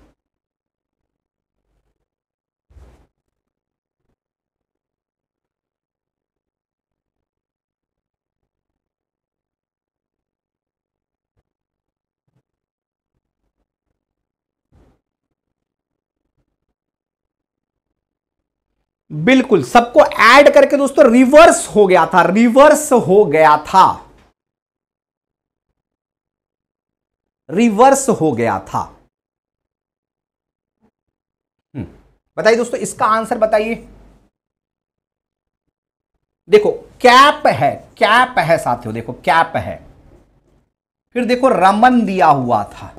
बिल्कुल सबको ऐड करके दोस्तों रिवर्स हो गया था रिवर्स हो गया था रिवर्स हो गया था हम्म, बताइए दोस्तों इसका आंसर बताइए देखो कैप है कैप है साथियों देखो कैप है फिर देखो रमन दिया हुआ था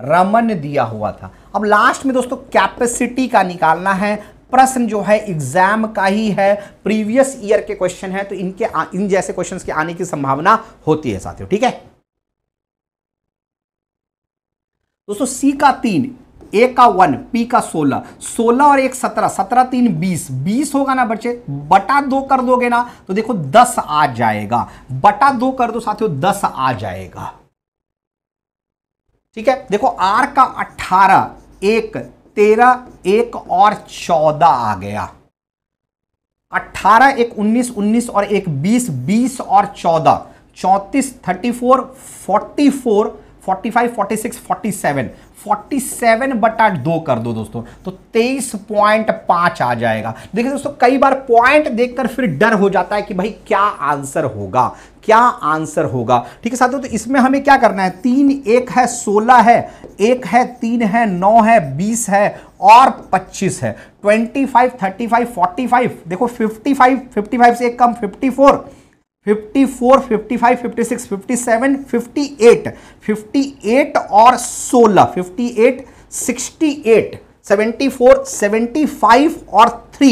रमन दिया हुआ था अब लास्ट में दोस्तों कैपेसिटी का निकालना है प्रश्न जो है एग्जाम का ही है प्रीवियस ईयर के क्वेश्चन है तो इनके आ, इन जैसे क्वेश्चन के आने की संभावना होती है साथियों ठीक है दोस्तों सी का तीन ए का वन पी का सोलह सोलह और एक सत्रह सत्रह तीन बीस बीस होगा ना बच्चे बटा दो कर दोगे ना तो देखो दस आ जाएगा बटा दो कर दो साथियों दस आ जाएगा ठीक है देखो आर का अठारह एक तेरह एक और चौदह आ गया अठारह एक उन्नीस उन्नीस और एक बीस बीस और चौदह चौंतीस thirty four forty four forty five forty six forty seven forty seven बटा दो कर दो दोस्तों तो तेईस आ जाएगा देखिए दोस्तों कई बार पॉइंट देखकर फिर डर हो जाता है कि भाई क्या आंसर होगा क्या आंसर होगा ठीक है साथियों तो इसमें हमें क्या करना है तीन एक है सोलह है एक है तीन है नौ है बीस है और पच्चीस है twenty five thirty five forty five देखो फिफ्टी फाइव फिफ्टी फाइव से एक कम fifty four fifty four fifty five fifty six fifty seven fifty eight fifty eight और सोलह fifty eight sixty eight seventy four seventy five और three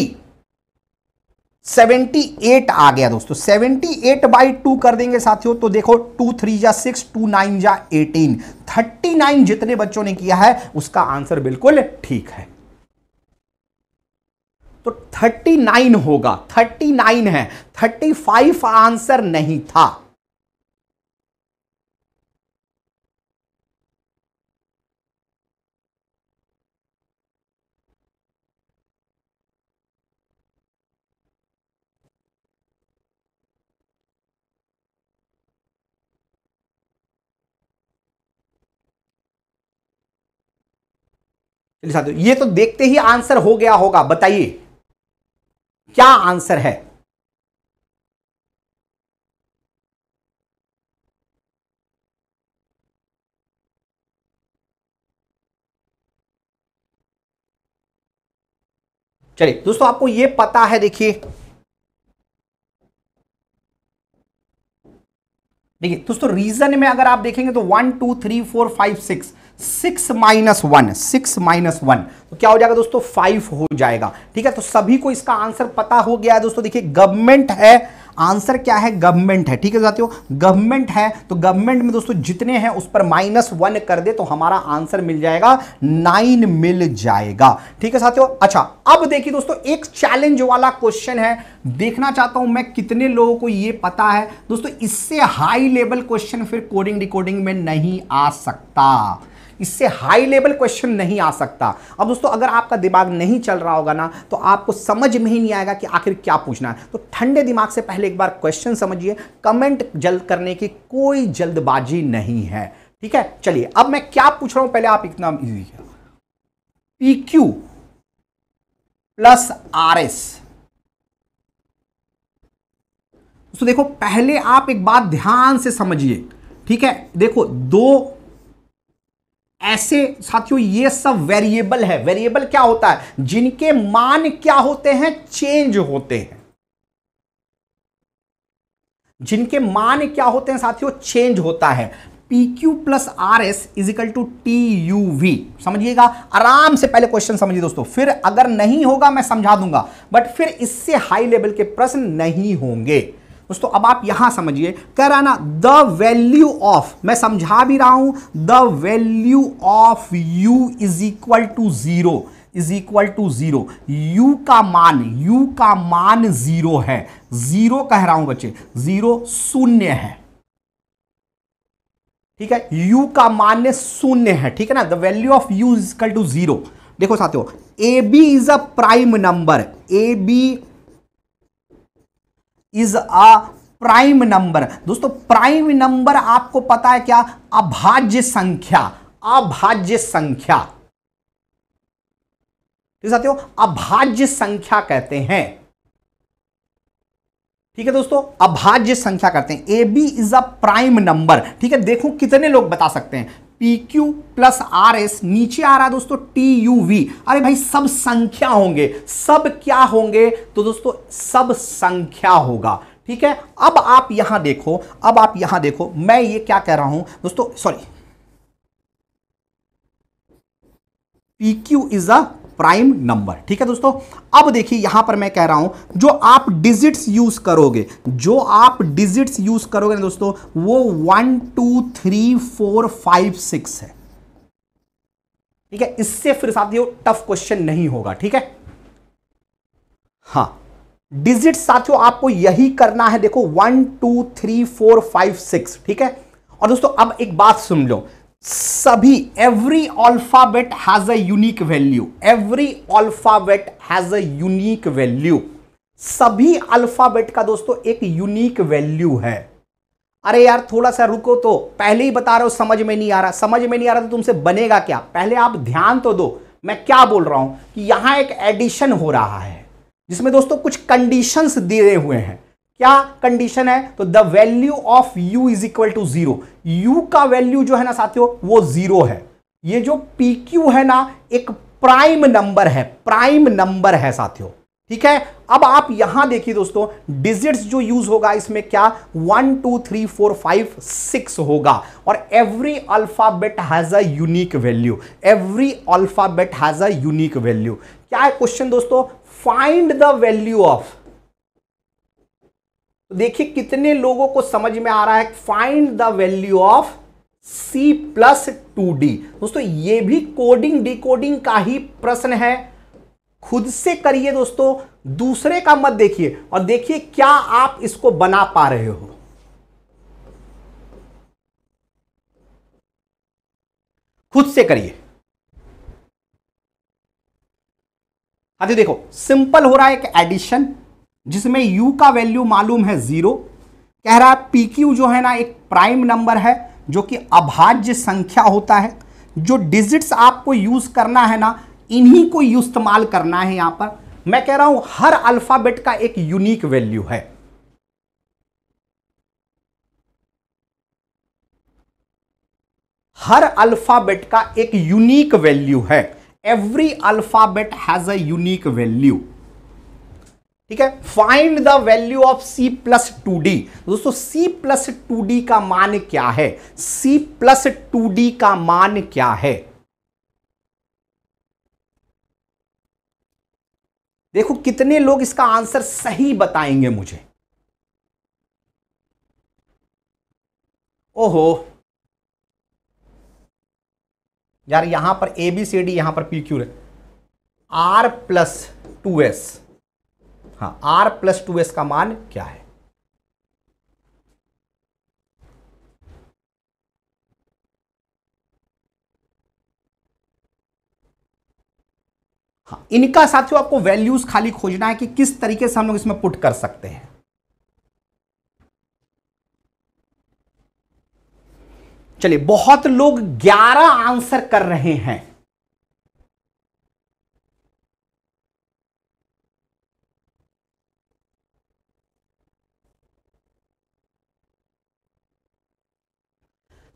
seventy eight आ गया दोस्तों सेवेंटी एट बाई टू कर देंगे साथियों तो देखो टू थ्री या सिक्स टू नाइन जा एटीन थर्टी नाइन जितने बच्चों ने किया है उसका आंसर बिल्कुल ठीक है तो 39 होगा 39 है 35 आंसर नहीं था साथियों ये तो देखते ही आंसर हो गया होगा बताइए क्या आंसर है चलिए दोस्तों आपको यह पता है देखिए देखिए दोस्तों रीजन में अगर आप देखेंगे तो one two three four five six six minus one six minus one तो क्या हो जाएगा दोस्तों फाइव हो जाएगा ठीक है तो सभी को इसका आंसर पता हो गया है दोस्तों देखिए गवर्नमेंट है आंसर क्या है गवर्नमेंट है ठीक है साथियों गवर्नमेंट है तो गवर्नमेंट में दोस्तों जितने हैं उस पर माइनस वन कर दे तो हमारा आंसर मिल जाएगा नाइन मिल जाएगा ठीक है साथियों अच्छा अब देखिए दोस्तों एक चैलेंज वाला क्वेश्चन है देखना चाहता हूं मैं कितने लोगों को यह पता है दोस्तों इससे हाई लेवल क्वेश्चन फिर कोडिंग डिकोडिंग में नहीं आ सकता इससे हाई लेवल क्वेश्चन नहीं आ सकता अब दोस्तों अगर आपका दिमाग नहीं चल रहा होगा ना तो आपको समझ में ही नहीं आएगा कि आखिर क्या पूछना है तो ठंडे दिमाग से पहले एक बार क्वेश्चन समझिए कमेंट जल्द करने की कोई जल्दबाजी नहीं है ठीक है चलिए अब मैं क्या पूछ रहा हूं पहले आप इतना easy P Q plus R S तो देखो पहले आप एक बात ध्यान से समझिए ठीक है देखो दो ऐसे साथियों ये सब वेरिएबल है वेरिएबल क्या होता है जिनके मान क्या होते हैं चेंज होते हैं जिनके मान क्या होते हैं साथियों चेंज होता है P Q plus R S is equal to T U V समझिएगा आराम से पहले क्वेश्चन समझिए दोस्तों फिर अगर नहीं होगा मैं समझा दूंगा बट फिर इससे हाई लेवल के प्रश्न नहीं होंगे दोस्तों अब आप यहां समझिए कह रहा ना द वैल्यू ऑफ मैं समझा भी रहा हूं the value of U is equal to zero is equal to zero U का मान यू का मान जीरो है जीरो कह रहा हूं बच्चे जीरो शून्य है ठीक है u का मान शून्य है ठीक है ना the value of u equal to zero देखो साथियों A B is a prime number A B is a prime number दोस्तों प्राइम नंबर आपको पता है क्या अभाज्य संख्या अभाज्य संख्या ठीक साथियों अभाज्य संख्या कहते हैं ठीक है दोस्तों अभाज्य संख्या करते हैं A B is a prime number ठीक है देखो कितने लोग बता सकते हैं P Q plus R S नीचे आ रहा है दोस्तों टी यू वी अरे भाई सब संख्या होंगे सब क्या होंगे तो दोस्तों सब संख्या होगा ठीक है अब आप यहां देखो अब आप यहां देखो मैं ये क्या कह रहा हूं दोस्तों sorry P Q is a prime number ठीक है दोस्तों अब देखिए यहां पर मैं कह रहा हूं जो आप डिजिट्स यूज करोगे जो आप डिजिट्स यूज करोगे ना दोस्तों वो one two three four five six है ठीक है इससे फिर साथियों टफ क्वेश्चन नहीं होगा ठीक है हाँ डिजिट साथियों आपको यही करना है देखो one two three four five six ठीक है और दोस्तों अब एक बात सुन लो सभी every alphabet has a unique value every alphabet has a unique value सभी अल्फाबेट का दोस्तों एक यूनिक वैल्यू है अरे यार थोड़ा सा रुको तो पहले ही बता रहा हो समझ में नहीं आ रहा समझ में नहीं आ रहा तो तुमसे बनेगा क्या पहले आप ध्यान तो दो मैं क्या बोल रहा हूं कि यहां एक एडिशन हो रहा है जिसमें दोस्तों कुछ कंडीशंस दिए हुए हैं क्या कंडीशन है तो the value of U is equal to zero U का वैल्यू जो है ना साथियों वो जीरो है ये जो पी क्यू है ना एक प्राइम नंबर है प्राइम नंबर है साथियों ठीक है अब आप यहां देखिए दोस्तों डिजिट्स जो यूज होगा इसमें क्या one two three four five six होगा और every alphabet has a unique value every alphabet has a unique value क्या है क्वेश्चन दोस्तों फाइंड द वैल्यू ऑफ तो देखिए कितने लोगों को समझ में आ रहा है find the value of C plus two D दोस्तों ये भी कोडिंग डिकोडिंग का ही प्रश्न है खुद से करिए दोस्तों दूसरे का मत देखिए और देखिए क्या आप इसको बना पा रहे हो खुद से करिए अभी हाँ देखो सिंपल हो रहा है एक एडिशन जिसमें u का वैल्यू मालूम है जीरो कह रहा है पी क्यू जो है ना एक प्राइम नंबर है जो कि अभाज्य संख्या होता है जो डिजिट्स आपको यूज करना है ना इन्हीं को इस्तेमाल करना है यहां पर मैं कह रहा हूं हर अल्फाबेट का एक यूनिक वैल्यू है हर अल्फाबेट का एक यूनिक वैल्यू है every alphabet has a unique value ठीक है find the value of c plus two D दोस्तों c प्लस टू डी का मान क्या है c प्लस टू डी का मान क्या है देखो कितने लोग इसका आंसर सही बताएंगे मुझे ओहो यार यहां पर ए बी सी डी यहां पर पी क्यू है आर प्लस टू एस हाँ आर प्लस टू एस का मान क्या है हाँ इनका साथियों आपको वैल्यूज खाली खोजना है कि किस तरीके से हम लोग इसमें पुट कर सकते हैं चलिए बहुत लोग 11 आंसर कर रहे हैं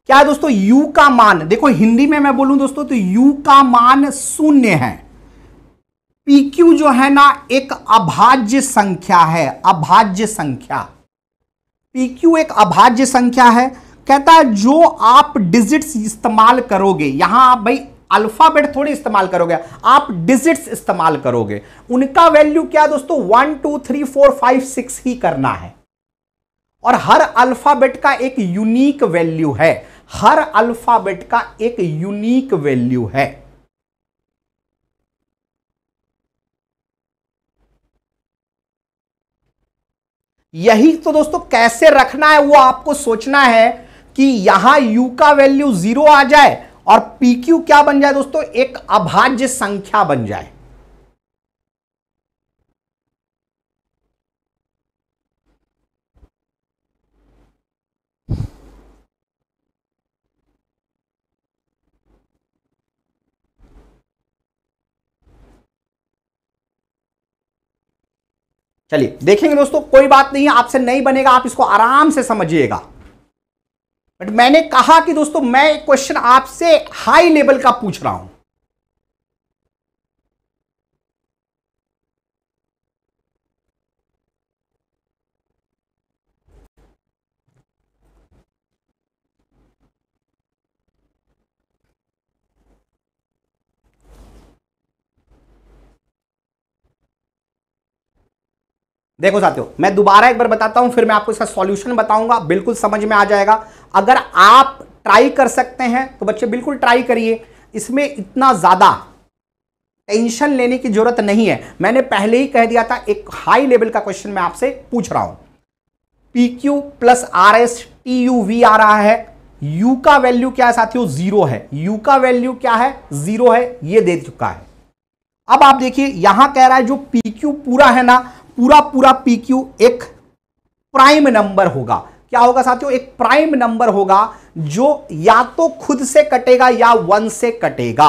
क्या है दोस्तों u का मान देखो हिंदी में मैं बोलूं दोस्तों तो u का मान शून्य है PQ जो है ना एक अभाज्य संख्या है अभाज्य संख्या PQ एक अभाज्य संख्या है कहता है जो आप डिजिट्स इस्तेमाल करोगे यहां आप भाई अल्फाबेट थोड़ी इस्तेमाल करोगे आप डिजिट्स इस्तेमाल करोगे उनका वैल्यू क्या दोस्तों one two three four five six ही करना है और हर अल्फाबेट का एक यूनिक वैल्यू है हर अल्फाबेट का एक यूनिक वैल्यू है यही तो दोस्तों कैसे रखना है वो आपको सोचना है कि यहां u का वैल्यू जीरो आ जाए और पी क्यू क्या बन जाए दोस्तों एक अभाज्य संख्या बन जाए चलिए देखेंगे दोस्तों कोई बात नहीं है आपसे नहीं बनेगा आप इसको आराम से समझिएगा बट मैंने कहा कि दोस्तों मैं एक क्वेश्चन आपसे हाई लेवल का पूछ रहा हूं देखो साथियों मैं दोबारा एक बार बताता हूं फिर मैं आपको इसका सॉल्यूशन बताऊंगा बिल्कुल समझ में आ जाएगा अगर आप ट्राई कर सकते हैं तो बच्चे बिल्कुल ट्राई करिए इसमें इतना ज़्यादा टेंशन लेने की जरूरत नहीं है मैंने पहले ही कह दिया था एक हाई लेवल का क्वेश्चन मैं आपसे पूछ रहा हूं P Q plus R S T U V आ रहा है यू का वैल्यू क्या है साथियों जीरो है U का वैल्यू क्या है जीरो है ये दे चुका है अब आप देखिए यहां कह रहा है जो पी क्यू पूरा है ना पूरा पूरा पी क्यू एक प्राइम नंबर होगा क्या होगा साथियों एक प्राइम नंबर होगा जो या तो खुद से कटेगा या वन से कटेगा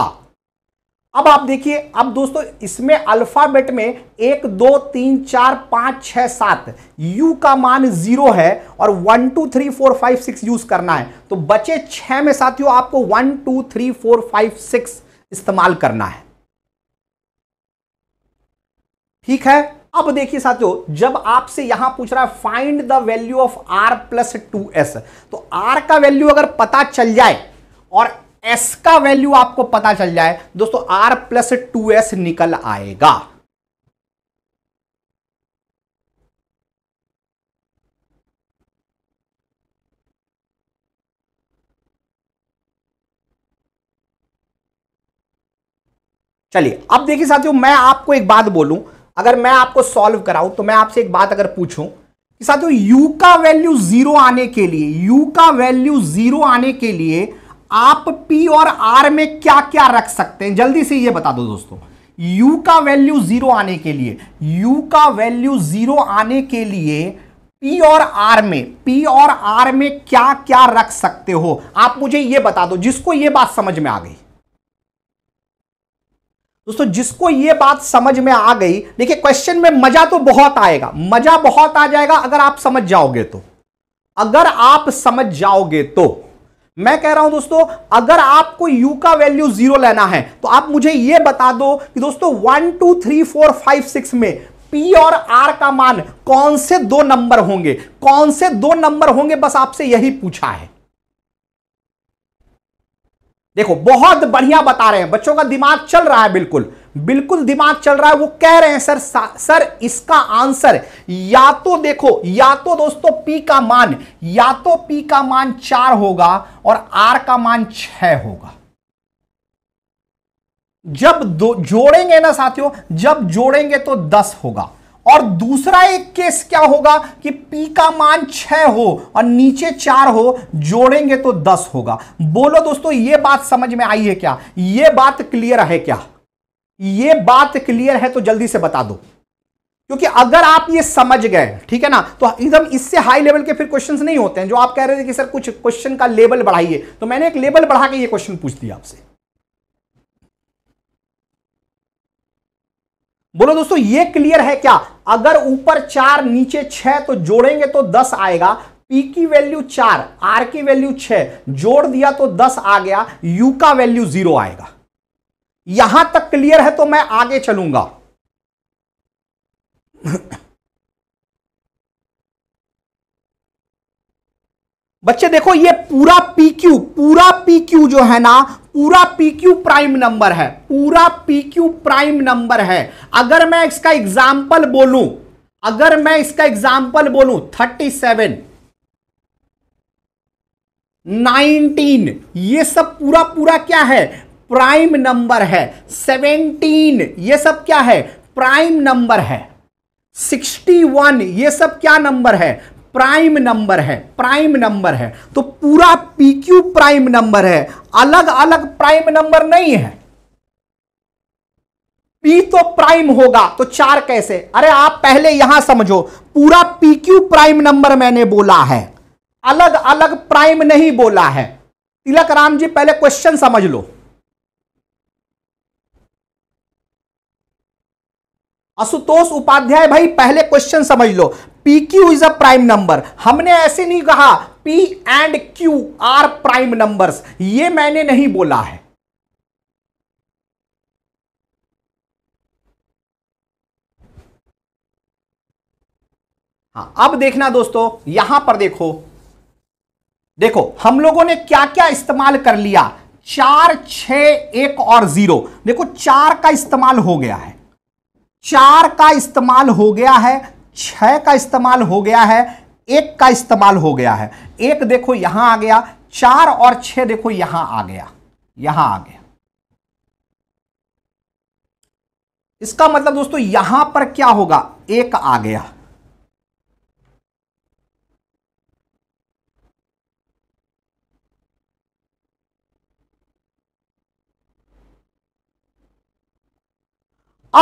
अब आप देखिए अब दोस्तों इसमें अल्फाबेट में एक दो तीन चार पांच छह सात यू का मान जीरो है और one two three four five six use करना है तो बचे छह में साथियों आपको one two three four five six इस्तेमाल करना है ठीक है अब देखिए साथियों जब आपसे यहां पूछ रहा है find the value of R plus two S तो आर का वैल्यू अगर पता चल जाए और एस का वैल्यू आपको पता चल जाए दोस्तों आर प्लस टू एस निकल आएगा चलिए अब देखिए साथियों मैं आपको एक बात बोलूं अगर मैं आपको सॉल्व कराऊं तो मैं आपसे एक बात अगर पूछूं कि साथियों u का वैल्यू जीरो आने के लिए u का वैल्यू जीरो आने के लिए आप p और r में क्या क्या रख सकते हैं जल्दी से ये बता दो दोस्तों u का वैल्यू जीरो आने के लिए u का वैल्यू जीरो आने के लिए पी और आर में पी और आर में क्या क्या रख सकते हो आप मुझे ये बता दो जिसको ये बात समझ में आ गई दोस्तों जिसको ये बात समझ में आ गई देखिए क्वेश्चन में मजा तो बहुत आएगा मजा बहुत आ जाएगा अगर आप समझ जाओगे तो अगर आप समझ जाओगे तो मैं कह रहा हूं दोस्तों अगर आपको u का वैल्यू जीरो लेना है तो आप मुझे यह बता दो कि दोस्तों one two three four five six में p और r का मान कौन से दो नंबर होंगे कौन से दो नंबर होंगे बस आपसे यही पूछा है देखो बहुत बढ़िया बता रहे हैं बच्चों का दिमाग चल रहा है बिल्कुल बिल्कुल दिमाग चल रहा है वो कह रहे हैं सर सर इसका आंसर या तो देखो या तो दोस्तों पी का मान या तो पी का मान चार होगा और आर का मान छह होगा जब जोड़ेंगे ना साथियों जब जोड़ेंगे तो दस होगा और दूसरा एक केस क्या होगा कि P का मान छह हो और नीचे चार हो जोड़ेंगे तो दस होगा बोलो दोस्तों ये बात समझ में आई है क्या ये बात क्लियर है क्या ये बात क्लियर है तो जल्दी से बता दो क्योंकि अगर आप ये समझ गए ठीक है ना तो एकदम इससे हाई लेवल के फिर क्वेश्चंस नहीं होते हैं जो आप कह रहे थे कि सर कुछ क्वेश्चन का लेवल बढ़ाइए तो मैंने एक लेवल बढ़ा के ये क्वेश्चन पूछ दिया आपसे बोलो दोस्तों ये क्लियर है क्या अगर ऊपर चार नीचे छह तो जोड़ेंगे तो दस आएगा पी की वैल्यू चार आर की वैल्यू छह जोड़ दिया तो दस आ गया यू का वैल्यू जीरो आएगा यहां तक क्लियर है तो मैं आगे चलूंगा बच्चे देखो ये पूरा पी क्यू पूरा पी क्यू जो है ना पूरा पी क्यू प्राइम नंबर है पूरा पी क्यू प्राइम नंबर है अगर मैं इसका एग्जाम्पल बोलूं अगर मैं इसका एग्जाम्पल बोलूं थर्टी सेवन नाइनटीन ये सब पूरा पूरा क्या है प्राइम नंबर है सेवेंटीन ये सब क्या है प्राइम नंबर है सिक्सटी वन ये सब क्या नंबर है प्राइम नंबर है प्राइम नंबर है तो पूरा पी क्यू प्राइम नंबर है अलग अलग प्राइम नंबर नहीं है पी तो प्राइम होगा तो चार कैसे अरे आप पहले यहां समझो पूरा पी क्यू प्राइम नंबर मैंने बोला है अलग अलग प्राइम नहीं बोला है तिलक राम जी पहले क्वेश्चन समझ लो आशुतोष उपाध्याय भाई पहले क्वेश्चन समझ लो P Q is a prime number हमने ऐसे नहीं कहा P and Q are prime numbers ये मैंने नहीं बोला है हाँ अब देखना दोस्तों यहां पर देखो देखो हम लोगों ने क्या क्या इस्तेमाल कर लिया चार छ एक और जीरो देखो चार का इस्तेमाल हो गया है चार का इस्तेमाल हो गया है छः का इस्तेमाल हो गया है एक का इस्तेमाल हो गया है एक देखो यहां आ गया चार और छह देखो यहां आ गया यहां आ गया इसका मतलब दोस्तों यहां पर क्या होगा एक आ गया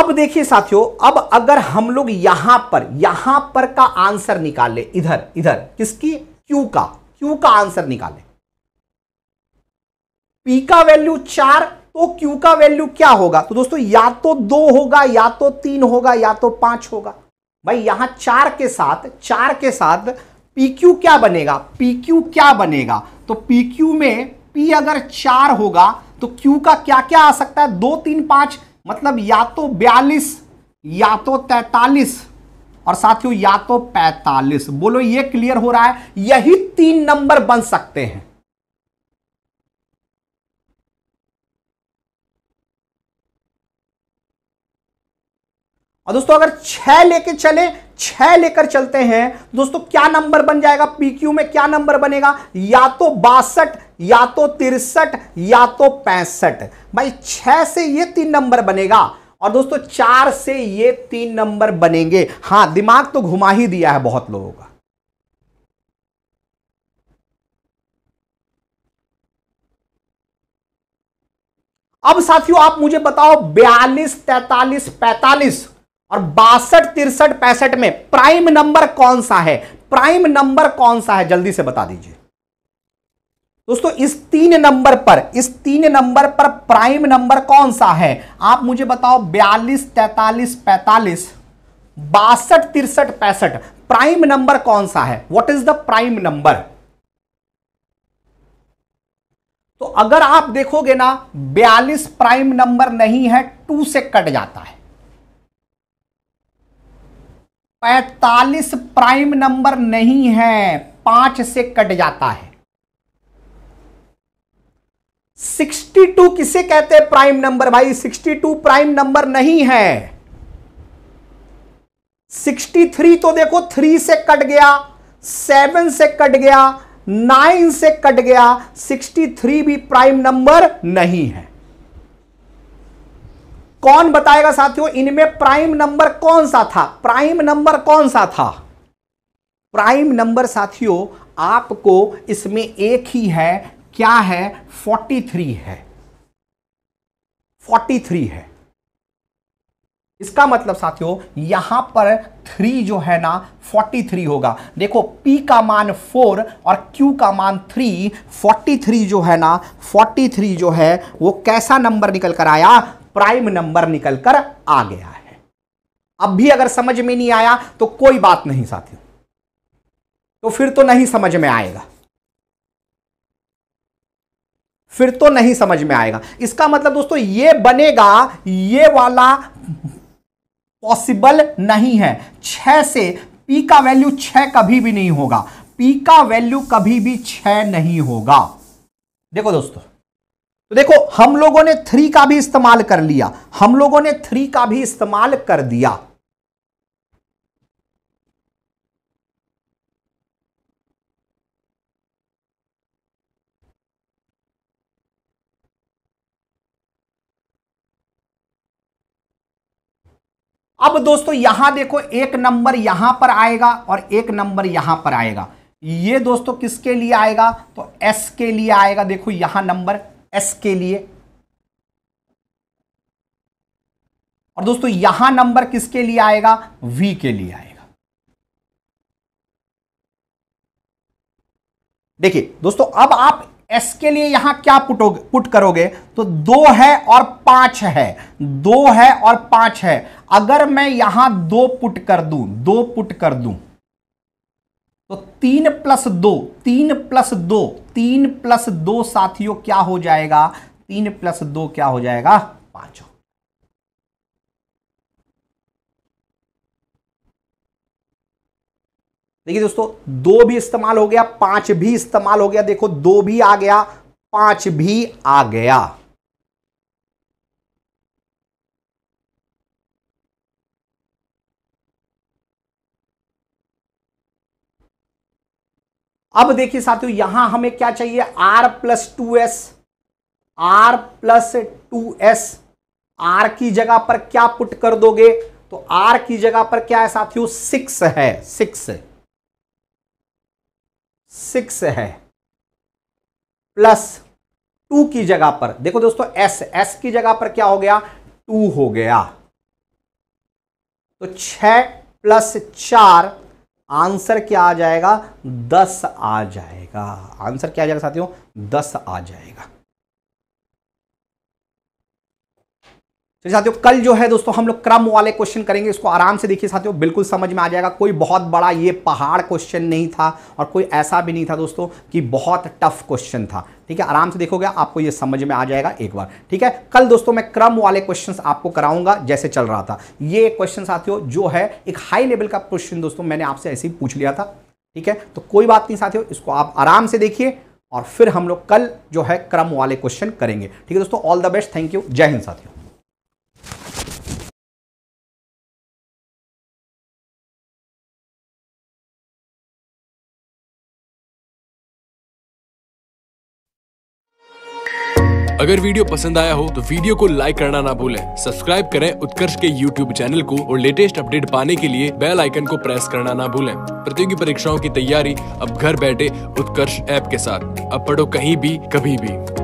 अब देखिए साथियों अब अगर हम लोग यहां पर यहां पर का आंसर निकाल ले इधर इधर किसकी क्यू का क्यू का आंसर निकाले पी का वैल्यू चार तो क्यू का वैल्यू क्या होगा तो दोस्तों या तो दो होगा या तो तीन होगा या तो पांच होगा भाई यहां चार के साथ चार के साथ पी क्यू क्या बनेगा पी क्यू क्या बनेगा तो पी क्यू में पी अगर चार होगा तो क्यू का क्या क्या आ सकता है दो तीन पांच मतलब या तो बयालीस या तो तैतालीस और साथियों या तो पैतालीस बोलो ये क्लियर हो रहा है यही तीन नंबर बन सकते हैं और दोस्तों अगर छह लेके चले छह लेकर चलते हैं दोस्तों क्या नंबर बन जाएगा पीक्यू में क्या नंबर बनेगा या तो बासठ या तो तिरसठ या तो पैंसठ भाई छह से ये तीन नंबर बनेगा और दोस्तों चार से ये तीन नंबर बनेंगे हां दिमाग तो घुमा ही दिया है बहुत लोगों का अब साथियों आप मुझे बताओ बयालीस तैतालीस पैतालीस और बासठ तिरसठ पैंसठ में प्राइम नंबर कौन सा है प्राइम नंबर कौन सा है जल्दी से बता दीजिए दोस्तों इस तीन नंबर पर इस तीन नंबर पर प्राइम नंबर कौन सा है आप मुझे बताओ बयालीस तैतालीस पैंतालीस बासठ तिरसठ पैंसठ प्राइम नंबर कौन सा है what is the prime number तो अगर आप देखोगे ना बयालीस प्राइम नंबर नहीं है टू से कट जाता है पैतालीस प्राइम नंबर नहीं है पांच से कट जाता है सिक्सटी टू किसे कहते हैं प्राइम नंबर भाई सिक्सटी टू प्राइम नंबर नहीं है सिक्सटी थ्री तो देखो थ्री से कट गया सेवन से कट गया नाइन से कट गया सिक्सटी थ्री भी प्राइम नंबर नहीं है कौन बताएगा साथियों इनमें प्राइम नंबर कौन सा था प्राइम नंबर कौन सा था प्राइम नंबर साथियों आपको इसमें एक ही है क्या है 43 है 43 है इसका मतलब साथियों यहां पर थ्री जो है ना 43 होगा देखो P का मान फोर और Q का मान थ्री 43 जो है ना 43 जो है वो कैसा नंबर निकल कर आया प्राइम नंबर निकलकर आ गया है अब भी अगर समझ में नहीं आया तो कोई बात नहीं साथियों तो फिर तो नहीं समझ में आएगा फिर तो नहीं समझ में आएगा इसका मतलब दोस्तों ये बनेगा ये वाला पॉसिबल नहीं है छह से पी का वैल्यू छह कभी भी नहीं होगा पी का वैल्यू कभी भी छह नहीं होगा देखो दोस्तों तो देखो हम लोगों ने थ्री का भी इस्तेमाल कर लिया हम लोगों ने थ्री का भी इस्तेमाल कर दिया अब दोस्तों यहां देखो एक नंबर यहां पर आएगा और एक नंबर यहां पर आएगा ये दोस्तों किसके लिए आएगा तो एस के लिए आएगा देखो यहां नंबर एस के लिए और दोस्तों यहां नंबर किसके लिए आएगा वी के लिए आएगा देखिए दोस्तों अब आप एस के लिए यहां क्या पुटोगे पुट करोगे तो दो है और पांच है दो है और पांच है अगर मैं यहां दो पुट कर दूं दो पुट कर दूं तो तीन प्लस दो तीन प्लस दो तीन प्लस दो साथियों क्या हो जाएगा तीन प्लस दो क्या हो जाएगा पांच देखिए दोस्तों दो भी इस्तेमाल हो गया पांच भी इस्तेमाल हो गया देखो दो भी आ गया पांच भी आ गया अब देखिए साथियों यहां हमें क्या चाहिए R plus two S R plus two S R की जगह पर क्या पुट कर दोगे तो आर की जगह पर क्या है साथियों सिक्स है सिक्स सिक्स है प्लस टू की जगह पर देखो दोस्तों एस एस की जगह पर क्या हो गया टू हो गया तो छ प्लस चार आंसर क्या आ जाएगा दस आ जाएगा आंसर क्या आ जाएगा साथियों दस आ जाएगा तो साथियों कल जो है दोस्तों हम लोग क्रम वाले क्वेश्चन करेंगे इसको आराम से देखिए साथियों बिल्कुल समझ में आ जाएगा कोई बहुत बड़ा ये पहाड़ क्वेश्चन नहीं था और कोई ऐसा भी नहीं था दोस्तों कि बहुत टफ क्वेश्चन था ठीक है आराम से देखोगे आपको ये समझ में आ जाएगा एक बार ठीक है कल दोस्तों मैं क्रम वाले क्वेश्चंस आपको कराऊंगा जैसे चल रहा था ये क्वेश्चन साथियों जो है एक हाई लेवल का क्वेश्चन दोस्तों मैंने आपसे ऐसे ही पूछ लिया था ठीक है तो कोई बात नहीं साथियों इसको आप आराम से देखिए और फिर हम लोग कल जो है क्रम वाले क्वेश्चन करेंगे ठीक है दोस्तों all the best thank you जय हिंद साथियों अगर वीडियो पसंद आया हो तो वीडियो को लाइक करना ना भूलें सब्सक्राइब करें उत्कर्ष के यूट्यूब चैनल को और लेटेस्ट अपडेट पाने के लिए बेल आइकन को प्रेस करना ना भूलें प्रतियोगी परीक्षाओं की तैयारी अब घर बैठे उत्कर्ष ऐप के साथ अब पढ़ो कहीं भी कभी भी